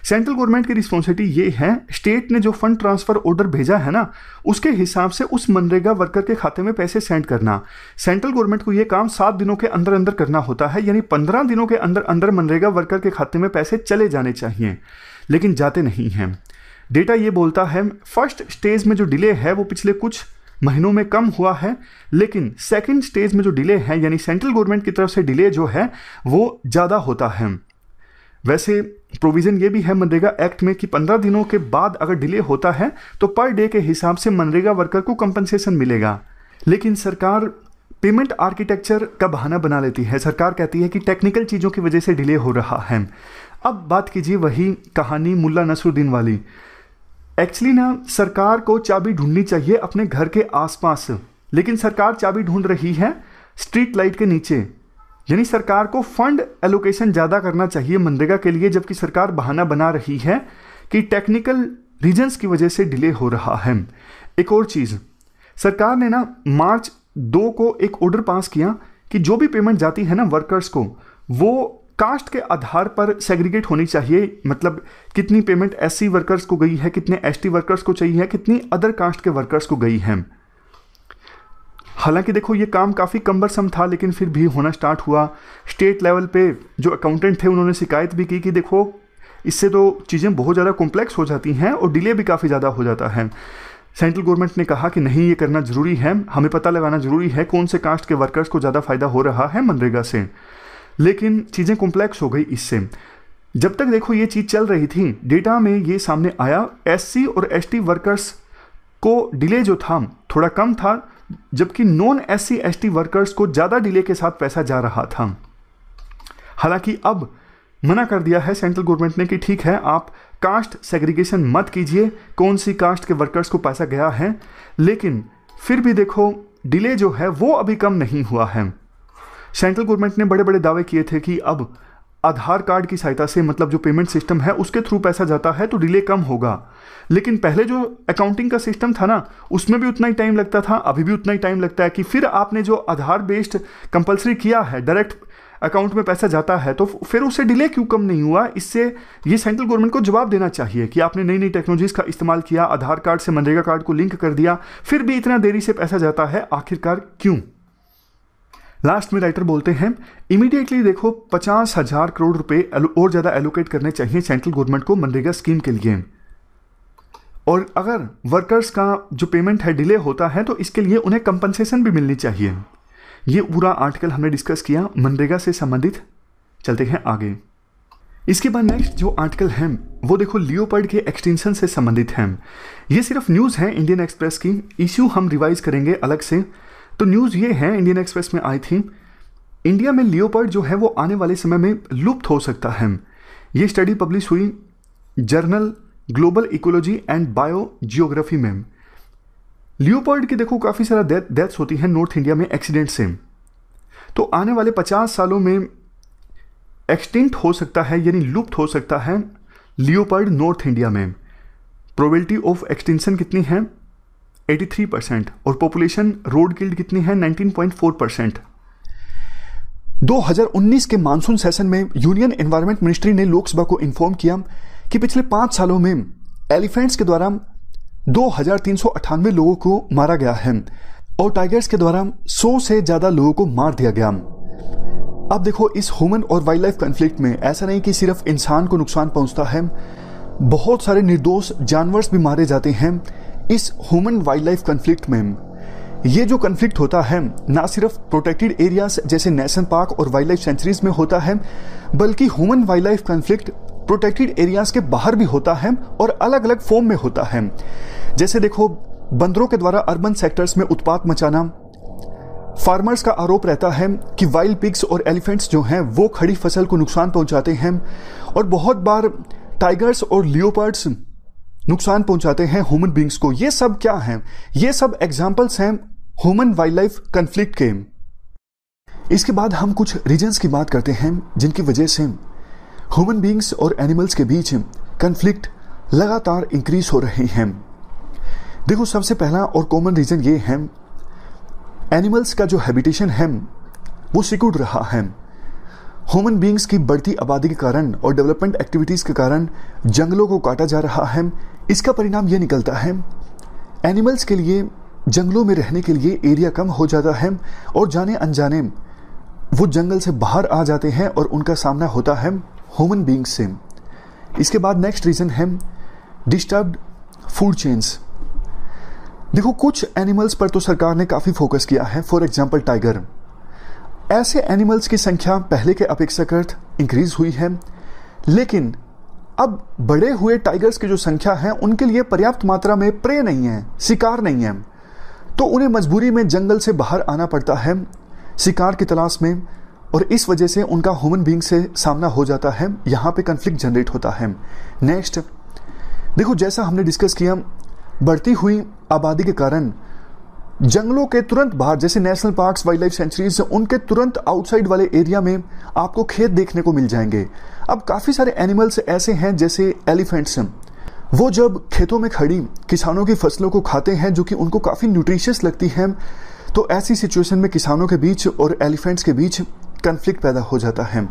सेंट्रल गवर्नमेंट की रिस्पॉन्सिबिलिटी ये है स्टेट ने जो फंड ट्रांसफ़र ऑर्डर भेजा है ना उसके हिसाब से उस मनरेगा वर्कर के खाते में पैसे सेंड करना सेंट्रल गवर्नमेंट को यह काम सात दिनों के अंदर अंदर करना होता है यानी पंद्रह दिनों के अंदर अंदर मनरेगा वर्कर के खाते में पैसे चले जाने चाहिए लेकिन जाते नहीं हैं डेटा ये बोलता है फर्स्ट स्टेज में जो डिले है वो पिछले कुछ महीनों में कम हुआ है लेकिन सेकेंड स्टेज में जो डिले है यानी सेंट्रल गवर्नमेंट की तरफ से डिले जो है वो ज़्यादा होता है वैसे प्रोविज़न ये भी है मनरेगा एक्ट में कि पंद्रह दिनों के बाद अगर डिले होता है तो पर डे के हिसाब से मनरेगा वर्कर को कंपनसेशन मिलेगा लेकिन सरकार पेमेंट आर्किटेक्चर का बहाना बना लेती है सरकार कहती है कि टेक्निकल चीज़ों की वजह से डिले हो रहा है अब बात कीजिए वही कहानी मुल्ला नसरुद्दीन वाली एक्चुअली ना सरकार को चाबी ढूंढनी चाहिए अपने घर के आसपास लेकिन सरकार चाबी ढूंढ रही है स्ट्रीट लाइट के नीचे यानी सरकार को फंड एलोकेशन ज़्यादा करना चाहिए मनरेगा के लिए जबकि सरकार बहाना बना रही है कि टेक्निकल रीजंस की वजह से डिले हो रहा है एक और चीज़ सरकार ने ना मार्च दो को एक ऑर्डर पास किया कि जो भी पेमेंट जाती है ना वर्कर्स को वो कास्ट के आधार पर सेग्रीगेट होनी चाहिए मतलब कितनी पेमेंट एस वर्कर्स को गई है कितने एस वर्कर्स को चाहिए कितनी अदर कास्ट के वर्कर्स को गई है हालांकि देखो ये काम काफ़ी कम्बरसम था लेकिन फिर भी होना स्टार्ट हुआ स्टेट लेवल पे जो अकाउंटेंट थे उन्होंने शिकायत भी की कि देखो इससे तो चीज़ें बहुत ज़्यादा कॉम्प्लेक्स हो जाती हैं और डिले भी काफ़ी ज़्यादा हो जाता है सेंट्रल गवर्नमेंट ने कहा कि नहीं ये करना ज़रूरी है हमें पता लगाना ज़रूरी है कौन से कास्ट के वर्कर्स को ज़्यादा फ़ायदा हो रहा है मनरेगा से लेकिन चीज़ें कॉम्प्लेक्स हो गई इससे जब तक देखो ये चीज़ चल रही थी डेटा में ये सामने आया एससी और एसटी वर्कर्स को डिले जो था थोड़ा कम था जबकि नॉन एससी एसटी वर्कर्स को ज़्यादा डिले के साथ पैसा जा रहा था हालांकि अब मना कर दिया है सेंट्रल गवर्नमेंट ने कि ठीक है आप कास्ट सेग्रीगेशन मत कीजिए कौन सी कास्ट के वर्कर्स को पैसा गया है लेकिन फिर भी देखो डिले जो है वो अभी कम नहीं हुआ है सेंट्रल गवर्नमेंट ने बड़े बड़े दावे किए थे कि अब आधार कार्ड की सहायता से मतलब जो पेमेंट सिस्टम है उसके थ्रू पैसा जाता है तो डिले कम होगा लेकिन पहले जो अकाउंटिंग का सिस्टम था ना उसमें भी उतना ही टाइम लगता था अभी भी उतना ही टाइम लगता है कि फिर आपने जो आधार बेस्ड कंपलसरी किया है डायरेक्ट अकाउंट में पैसा जाता है तो फिर उसे डिले क्यों कम नहीं हुआ इससे ये सेंट्रल गवर्नमेंट को जवाब देना चाहिए कि आपने नई नई टेक्नोलॉजीज़ का इस्तेमाल किया आधार कार्ड से मनरेगा कार्ड को लिंक कर दिया फिर भी इतना देरी से पैसा जाता है आखिरकार क्यों लास्ट में राइटर बोलते हैं इमीडिएटली देखो पचास हजार करोड़ रुपए और ज़्यादा एलोकेट करने चाहिए सेंट्रल गवर्नमेंट को मनरेगा स्कीम के लिए और अगर वर्कर्स का जो पेमेंट है डिले होता है तो इसके लिए उन्हें कंपनसेशन भी मिलनी चाहिए ये पूरा आर्टिकल हमने डिस्कस किया मनरेगा से संबंधित चलते हैं आगे इसके बाद नेक्स्ट जो आर्टिकल है वो देखो लियोपर्ड के एक्सटेंशन से संबंधित है ये सिर्फ न्यूज़ है इंडियन एक्सप्रेस की इश्यू हम रिवाइज करेंगे अलग से तो न्यूज़ ये है इंडियन एक्सप्रेस में आई थी इंडिया में लियोपर्ड जो है वो आने वाले समय में लुप्त हो सकता है ये स्टडी पब्लिश हुई journal global ecology and biogeography में लियोपर्ड की देखो काफ़ी सारा डेथ डेथ्स होती हैं नॉर्थ इंडिया में एक्सीडेंट से तो आने वाले 50 सालों में एक्सटिंक्ट हो सकता है यानी लुप्त हो सकता है लियोपर्ड नॉर्थ इंडिया में प्रोबेबिलिटी ऑफ एक्सटेंशन कितनी है 83 परसेंट और पॉपुलेशन रोड गिल्ड कितनी है 19.4 परसेंट 2019 के मानसून सेशन में यूनियन एनवायरनमेंट मिनिस्ट्री ने लोकसभा को इन्फॉर्म किया कि पिछले पांच सालों में एलिफेंट्स के द्वारा दो लोगों को मारा गया है और टाइगर्स के द्वारा 100 से ज़्यादा लोगों को मार दिया गया अब देखो इस ह्यूमन और वाइल्ड लाइफ कंफ्लिक्ट में ऐसा नहीं कि सिर्फ इंसान को नुकसान पहुंचता है बहुत सारे निर्दोष जानवर भी मारे जाते हैं इस ह्यूमन वाइल्ड लाइफ कन्फ्लिक्ट में ये जो कन्फ्लिक्ट होता है ना सिर्फ प्रोटेक्टेड एरियाज जैसे नेशनल पार्क और वाइल्ड लाइफ सेंचुरीज में होता है बल्कि human wild life conflict protected areas के बाहर भी होता है और अलग अलग फॉर्म में होता है जैसे देखो बंदरों के द्वारा अर्बन सेक्टर्स में उत्पात मचाना फार्मर्स का आरोप रहता है कि वाइल्ड पिग्स और एलिफेंट्स जो हैं वो खड़ी फसल को नुकसान पहुंचाते हैं और बहुत बार टाइगर्स और लियोपर्ड्स नुकसान पहुंचाते हैं ह्यूमन बींग्स को ये सब क्या हैं ये सब एग्जाम्पल्स हैं ह्यूमन वाइल्ड लाइफ कन्फ्लिक्ट के इसके बाद हम कुछ रीजन्स की बात करते हैं जिनकी वजह से ह्यूमन बींग्स और एनिमल्स के बीच कन्फ्लिक्ट लगातार इंक्रीज हो रहे हैं देखो सबसे पहला और कॉमन रीजन ये है एनिमल्स का जो हैबिटेशन है वो सिक्योर्ड रहा है ह्यूमन बींग्स की बढ़ती आबादी के कारण और डेवलपमेंट एक्टिविटीज़ के कारण जंगलों को काटा जा रहा है इसका परिणाम ये निकलता है एनिमल्स के लिए जंगलों में रहने के लिए एरिया कम हो जाता है और जाने अनजाने वो जंगल से बाहर आ जाते हैं और उनका सामना होता है ह्यूमन बींग्स से इसके बाद नेक्स्ट रीज़न है डिस्टर्ब्ड फूड चेन्स देखो कुछ एनिमल्स पर तो सरकार ने काफ़ी फोकस किया है फॉर एग्जाम्पल टाइगर ऐसे एनिमल्स की संख्या पहले के अपेक्षाकृत इंक्रीज हुई है लेकिन अब बड़े हुए टाइगर्स की जो संख्या है उनके लिए पर्याप्त मात्रा में प्रे नहीं है शिकार नहीं है तो उन्हें मजबूरी में जंगल से बाहर आना पड़ता है शिकार की तलाश में और इस वजह से उनका ह्यूमन बींग से सामना हो जाता है यहाँ पे कंफ्लिक्ट जनरेट होता है नेक्स्ट देखो जैसा हमने डिस्कस किया बढ़ती हुई आबादी के कारण जंगलों के तुरंत बाहर जैसे national parks wild life sanctuaries उनके तुरंत आउटसाइड वाले एरिया में आपको खेत देखने को मिल जाएंगे अब काफ़ी सारे एनिमल्स ऐसे हैं जैसे एलिफेंट्स वो जब खेतों में खड़ी किसानों की फसलों को खाते हैं जो कि उनको काफ़ी न्यूट्रिशियस लगती हैं तो ऐसी सिचुएशन में किसानों के बीच और एलिफेंट्स के बीच कन्फ्लिक्ट पैदा हो जाता है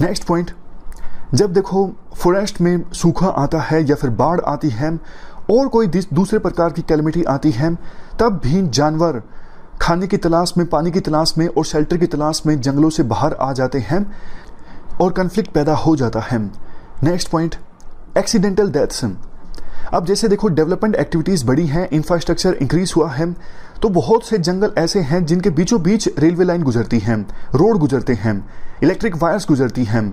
नेक्स्ट पॉइंट जब देखो फॉरेस्ट में सूखा आता है या फिर बाढ़ आती है और कोई दूसरे प्रकार की कैलमिटी आती है तब भी जानवर खाने की तलाश में पानी की तलाश में और शेल्टर की तलाश में जंगलों से बाहर आ जाते हैं और कन्फ्लिक्ट पैदा हो जाता है नेक्स्ट पॉइंट एक्सीडेंटल डेथ्स अब जैसे देखो डेवलपमेंट एक्टिविटीज़ बढ़ी हैं इंफ्रास्ट्रक्चर इंक्रीज हुआ है तो बहुत से जंगल ऐसे हैं जिनके बीचों बीच रेलवे लाइन गुजरती हैं रोड गुजरते हैं इलेक्ट्रिक वायर्स गुजरती हैं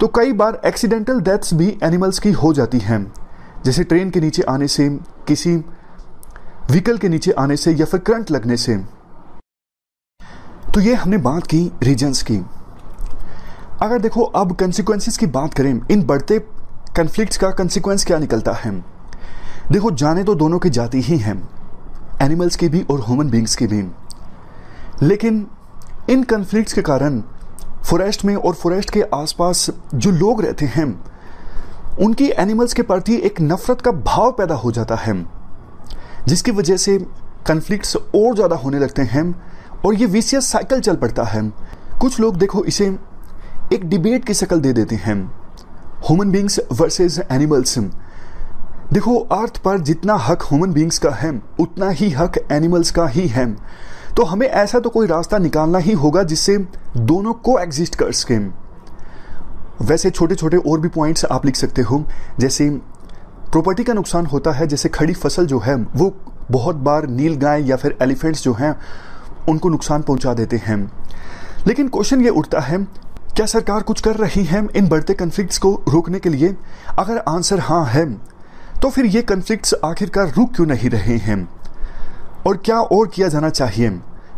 तो कई बार एक्सीडेंटल डेथ्स भी एनिमल्स की हो जाती हैं जैसे ट्रेन के नीचे आने से किसी व्हीकल के नीचे आने से या फिर करंट लगने से तो ये हमने बात की रीजन्स की अगर देखो अब कंसिक्वेंसेस की बात करें इन बढ़ते कन्फ्लिक्ट का कंसिक्वेंस क्या निकलता है देखो जाने तो दोनों की जाती ही हैं एनिमल्स की भी और ह्यूमन बींग्स की भी लेकिन इन कन्फ्लिक्ट के कारण फॉरेस्ट में और फॉरेस्ट के आसपास जो लोग रहते हैं उनकी एनिमल्स के प्रति एक नफ़रत का भाव पैदा हो जाता है जिसकी वजह से कन्फ्लिक्ट और ज़्यादा होने लगते हैं और ये विशियस साइकिल चल पड़ता है कुछ लोग देखो इसे एक डिबेट की शक्ल दे देते हैं ह्यूमन बींग्स वर्सेज एनिमल्स देखो अर्थ पर जितना हक ह्यूमन बींग्स का है उतना ही हक एनिमल्स का ही है तो हमें ऐसा तो कोई रास्ता निकालना ही होगा जिससे दोनों को एग्जिस्ट कर सकें वैसे छोटे छोटे और भी पॉइंट्स आप लिख सकते हो जैसे प्रॉपर्टी का नुकसान होता है जैसे खड़ी फसल जो है वो बहुत बार नील गाय या फिर एलिफेंट्स जो हैं उनको नुकसान पहुंचा देते हैं लेकिन क्वेश्चन ये उठता है क्या सरकार कुछ कर रही है इन बढ़ते कन्फ्लिक्ट्स को रोकने के लिए अगर आंसर हाँ है तो फिर ये कन्फ्लिक्ट्स आखिरकार रुक क्यों नहीं रहे हैं और क्या और किया जाना चाहिए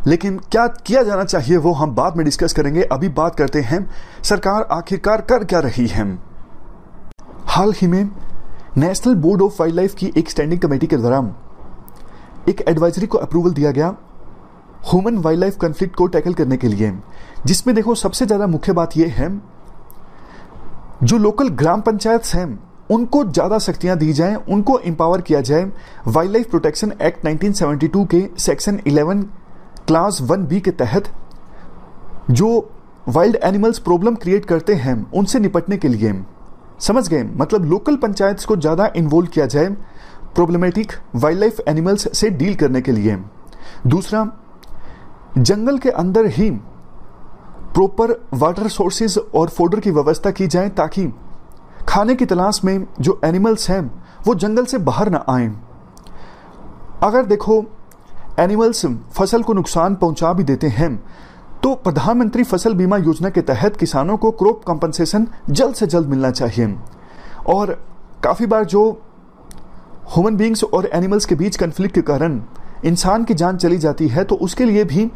लेकिन क्या किया जाना चाहिए वो हम बाद में डिस्कस करेंगे अभी बात करते हैं सरकार आखिरकार कर क्या रही है हाल ही में national board of wild life की एक स्टैंडिंग कमेटी के द्वारा एक एडवाइजरी को अप्रूवल दिया गया ह्यूमन वाइल्ड लाइफ कंफ्लिक्ट को टैकल करने के लिए जिसमें देखो सबसे ज़्यादा मुख्य बात यह है जो लोकल ग्राम पंचायत हैं उनको ज़्यादा शक्तियां दी जाएं उनको एम्पावर किया जाए वाइल्ड लाइफ प्रोटेक्शन एक्ट 1972 के सेक्शन 11 क्लास वन बी के तहत जो वाइल्ड एनिमल्स प्रॉब्लम क्रिएट करते हैं उनसे निपटने के लिए समझ गए मतलब लोकल पंचायत को ज़्यादा इन्वॉल्व किया जाए प्रॉब्लमेटिक वाइल्ड लाइफ एनिमल्स से डील करने के लिए दूसरा जंगल के अंदर ही प्रॉपर वाटर सोर्सेज और फोडर की व्यवस्था की जाए ताकि खाने की तलाश में जो एनिमल्स हैं वो जंगल से बाहर ना आए अगर देखो एनिमल्स फसल को नुकसान पहुंचा भी देते हैं तो प्रधानमंत्री फसल बीमा योजना के तहत किसानों को क्रॉप कंपनसेशन जल्द से जल्द मिलना चाहिए और काफ़ी बार जो ह्यूमन बींग्स और एनिमल्स के बीच कन्फ्लिक्ट के कारण इंसान की जान चली जाती है तो उसके लिए भी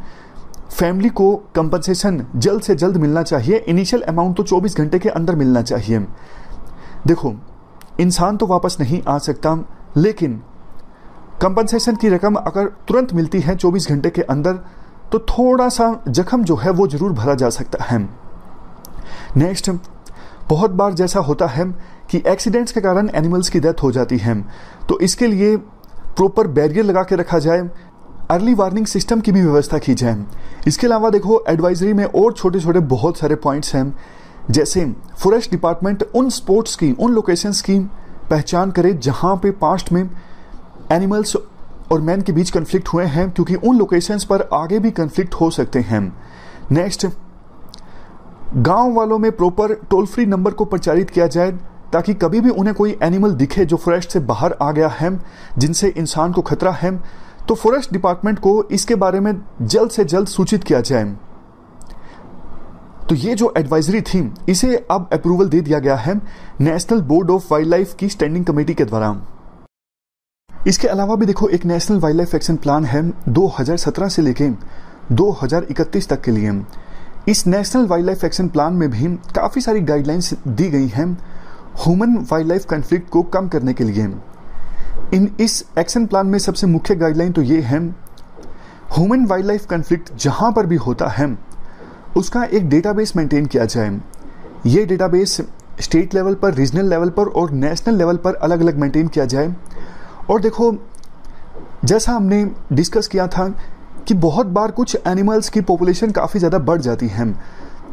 फैमिली को कंपनसेशन जल्द से जल्द मिलना चाहिए इनिशियल अमाउंट तो 24 घंटे के अंदर मिलना चाहिए देखो इंसान तो वापस नहीं आ सकता लेकिन कंपनसेशन की रकम अगर तुरंत मिलती है 24 घंटे के अंदर तो थोड़ा सा जख्म जो है वो जरूर भरा जा सकता है नेक्स्ट बहुत बार जैसा होता है कि एक्सीडेंट्स के कारण एनिमल्स की डेथ हो जाती है तो इसके लिए प्रॉपर बैरियर लगा के रखा जाए अर्ली वार्निंग सिस्टम की भी व्यवस्था की जाए इसके अलावा देखो एडवाइजरी में और छोटे छोटे बहुत सारे पॉइंट्स हैं जैसे फॉरेस्ट डिपार्टमेंट उन स्पोर्ट्स की उन लोकेशंस की पहचान करे जहाँ पे पास्ट में एनिमल्स और मैन के बीच कन्फ्लिक्ट हुए हैं क्योंकि उन लोकेशंस पर आगे भी कन्फ्लिक्ट हो सकते हैं नेक्स्ट गांव वालों में प्रॉपर टोल फ्री नंबर को प्रचारित किया जाए ताकि कभी भी उन्हें कोई एनिमल दिखे जो फॉरेस्ट से बाहर आ गया है जिनसे इंसान को खतरा है तो फॉरेस्ट डिपार्टमेंट को इसके बारे में जल्द से जल्द सूचित किया जाए तो ये जो एडवाइजरी थी इसे अब अप्रूवल दे दिया गया है national board of wild life की स्टैंडिंग कमेटी के द्वारा इसके अलावा भी देखो एक national wild life action plan है 2017 से लेके 2031 तक के लिए इस national wild life action plan में भी काफ़ी सारी गाइडलाइंस दी गई हैं ह्यूमन वाइल्ड लाइफ कन्फ्लिक्ट को कम करने के लिए इन इस एक्शन प्लान में सबसे मुख्य गाइडलाइन तो ये है ह्यूमन वाइल्ड लाइफ कन्फ्लिक्ट जहां पर भी होता है उसका एक डेटाबेस मेंटेन किया जाए ये डेटाबेस स्टेट लेवल पर रीजनल लेवल पर और नेशनल लेवल पर अलग अलग मेंटेन किया जाए और देखो जैसा हमने डिस्कस किया था कि बहुत बार कुछ एनिमल्स की पॉपुलेशन काफ़ी ज़्यादा बढ़ जाती है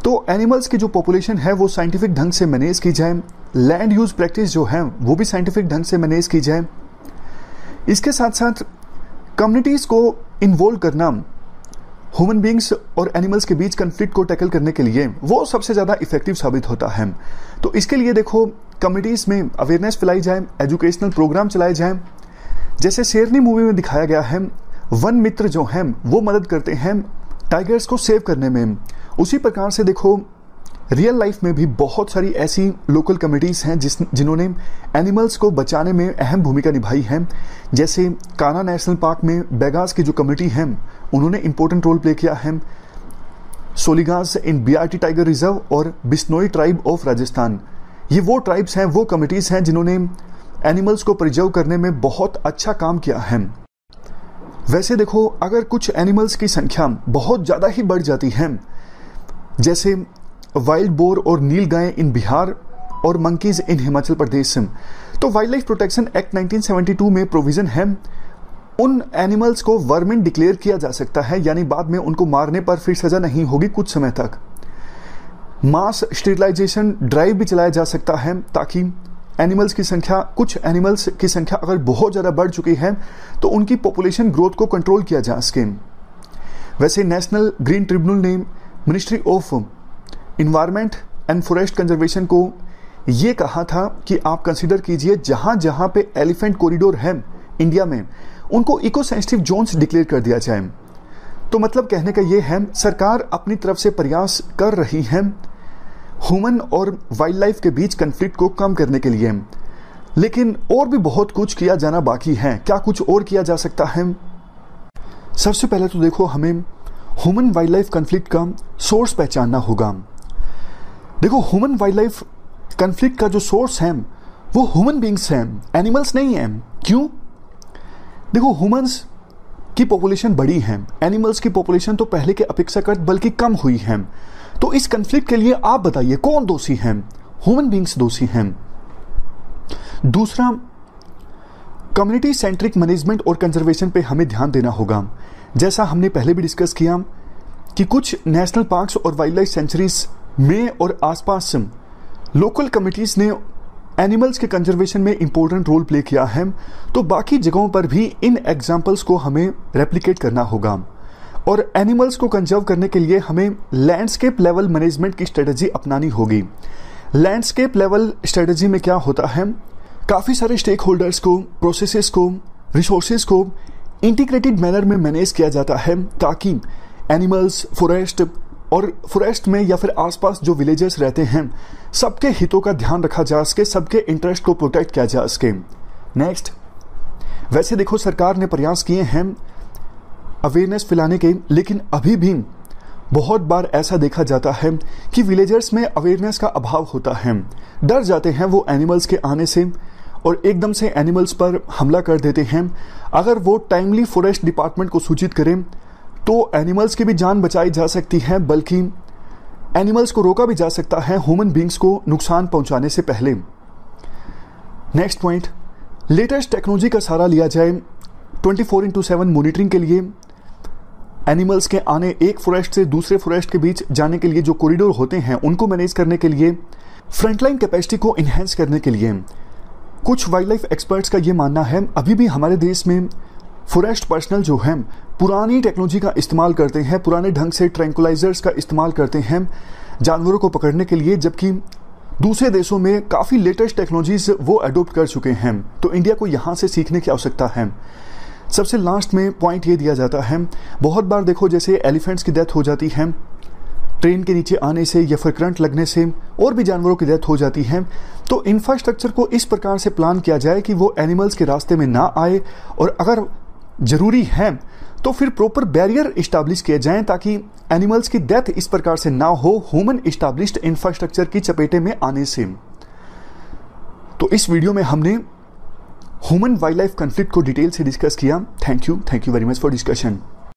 तो एनिमल्स की जो पॉपुलेशन है वो साइंटिफिक ढंग से मैनेज की जाए लैंड यूज प्रैक्टिस जो है वो भी साइंटिफिक ढंग से मैनेज की जाए इसके साथ साथ कम्युनिटीज़ को इन्वॉल्व करना ह्यूमन बींग्स और एनिमल्स के बीच कंफ्लिक्ट को टैकल करने के लिए वो सबसे ज़्यादा इफेक्टिव साबित होता है तो इसके लिए देखो कमिटीज़ में अवेयरनेस फैलाई जाए एजुकेशनल प्रोग्राम चलाए जाएँ जैसे शेरनी मूवी में दिखाया गया है वन मित्र जो हैं वो मदद करते हैं टाइगर्स को सेव करने में उसी प्रकार से देखो रियल लाइफ में भी बहुत सारी ऐसी लोकल कमिटीज़ हैं जिस जिन्होंने एनिमल्स को बचाने में अहम भूमिका निभाई है जैसे काना नेशनल पार्क में बेगास की जो कमिटी है उन्होंने इम्पोर्टेंट रोल प्ले किया है Soligas in BRT tiger reserve और बिस्नोई ट्राइब ऑफ राजस्थान ये वो ट्राइब्स हैं वो कमिटीज़ हैं जिन्होंने एनिमल्स को प्रिजर्व करने में बहुत अच्छा काम किया है वैसे देखो अगर कुछ एनिमल्स की संख्या बहुत ज़्यादा ही बढ़ जाती है जैसे वाइल्ड बोर और नील गायें इन बिहार और मंकीज इन हिमाचल प्रदेश से तो वाइल्ड लाइफ प्रोटेक्शन एक्ट 1972 में प्रोविज़न है उन एनिमल्स को वर्मिन डिक्लेयर किया जा सकता है यानी बाद में उनको मारने पर फिर सज़ा नहीं होगी कुछ समय तक मास स्टेरिलाइजेशन ड्राइव भी चलाया जा सकता है ताकि एनिमल्स की संख्या कुछ एनिमल्स की संख्या अगर बहुत ज़्यादा बढ़ चुकी है तो उनकी पॉपुलेशन ग्रोथ को कंट्रोल किया जा सके वैसे नेशनल ग्रीन ट्रिब्यूनल ने ministry of environment and forest conservation को ये कहा था कि आप कंसिडर कीजिए जहाँ जहाँ पे एलिफेंट कॉरिडोर है इंडिया में उनको इको सेंसिटिव जोन्स डिक्लेयर कर दिया जाए तो मतलब कहने का ये है सरकार अपनी तरफ से प्रयास कर रही है ह्यूमन और वाइल्ड लाइफ के बीच कन्फ्लिक्ट को कम करने के लिए लेकिन और भी बहुत कुछ किया जाना बाकी है क्या कुछ और किया जा सकता है सबसे पहले तो देखो हमें ह्यूमन वाइल्ड लाइफ कंफ्लिक्ट का सोर्स पहचानना होगा देखो ह्यूमन वाइल्ड लाइफ कंफ्लिक्ट का जो सोर्स है वो ह्यूमन बींग्स हैं एनिमल्स नहीं हैं क्यों देखो ह्यूमंस की पॉपुलेशन बड़ी है एनिमल्स की पॉपुलेशन तो पहले के अपेक्षाकृत बल्कि कम हुई है तो इस कंफ्लिक्ट के लिए आप बताइए कौन दोषी हैं ह्यूमन बींग्स दोषी हैं दूसरा कम्युनिटी सेंट्रिक मैनेजमेंट और कंजर्वेशन पे हमें ध्यान देना होगा जैसा हमने पहले भी डिस्कस किया कि कुछ नेशनल पार्क्स और वाइल्ड लाइफ सेंचुरीज में और आसपास लोकल कमिटीज़ ने एनिमल्स के कंजर्वेशन में इम्पोर्टेंट रोल प्ले किया है तो बाकी जगहों पर भी इन एग्जाम्पल्स को हमें रेप्लीकेट करना होगा और एनिमल्स को कंजर्व करने के लिए हमें लैंडस्केप लेवल मैनेजमेंट की स्ट्रेटजी अपनानी होगी लैंडस्केप लेवल स्ट्रेटजी में क्या होता है काफ़ी सारे स्टेक होल्डर्स को प्रोसेस को रिसोर्स को इंटीग्रेटेड मैनर में मैनेज किया जाता है ताकि एनिमल्स फॉरेस्ट और फॉरेस्ट में या फिर आसपास जो विलेजर्स रहते हैं सबके हितों का ध्यान रखा जा सके सबके इंटरेस्ट को प्रोटेक्ट किया जा सके नेक्स्ट वैसे देखो सरकार ने प्रयास किए हैं अवेयरनेस फैलाने के लेकिन अभी भी बहुत बार ऐसा देखा जाता है कि विलेजर्स में अवेयरनेस का अभाव होता है डर जाते हैं वो एनिमल्स के आने से और एकदम से एनिमल्स पर हमला कर देते हैं अगर वो टाइमली फॉरेस्ट डिपार्टमेंट को सूचित करें तो एनिमल्स की भी जान बचाई जा सकती है बल्कि एनिमल्स को रोका भी जा सकता है ह्यूमन बींग्स को नुकसान पहुंचाने से पहले नेक्स्ट पॉइंट लेटेस्ट टेक्नोलॉजी का सहारा लिया जाए 24 फोर इंटू सेवन मोनिटरिंग के लिए एनिमल्स के आने एक फॉरेस्ट से दूसरे फॉरेस्ट के बीच जाने के लिए जो कॉरिडोर होते हैं उनको मैनेज करने के लिए फ्रंटलाइन कैपेसिटी को इन्हेंस करने के लिए कुछ वाइल्ड लाइफ एक्सपर्ट्स का ये मानना है अभी भी हमारे देश में फॉरेस्ट पर्सनल जो हैं पुरानी टेक्नोलॉजी का इस्तेमाल करते हैं पुराने ढंग से ट्रैंकुलाइजर्स का इस्तेमाल करते हैं जानवरों को पकड़ने के लिए जबकि दूसरे देशों में काफ़ी लेटेस्ट टेक्नोलॉजीज वो अडोप्ट कर चुके हैं तो इंडिया को यहाँ से सीखने की आवश्यकता है सबसे लास्ट में पॉइंट ये दिया जाता है बहुत बार देखो जैसे एलिफेंट्स की डेथ हो जाती है ट्रेन के नीचे आने से या फिर करंट लगने से और भी जानवरों की डेथ हो जाती है तो इंफ्रास्ट्रक्चर को इस प्रकार से प्लान किया जाए कि वो एनिमल्स के रास्ते में ना आए और अगर जरूरी हैं तो फिर प्रॉपर बैरियर इस्टाब्लिश किए जाएं ताकि एनिमल्स की डेथ इस प्रकार से ना हो ह्यूमन इस्टाब्लिश्ड इंफ्रास्ट्रक्चर की चपेटे में आने से तो इस वीडियो में हमने ह्यूमन वाइल्ड लाइफ कंफ्लिक्ट को डिटेल से डिस्कस किया thank you thank you very much for discussion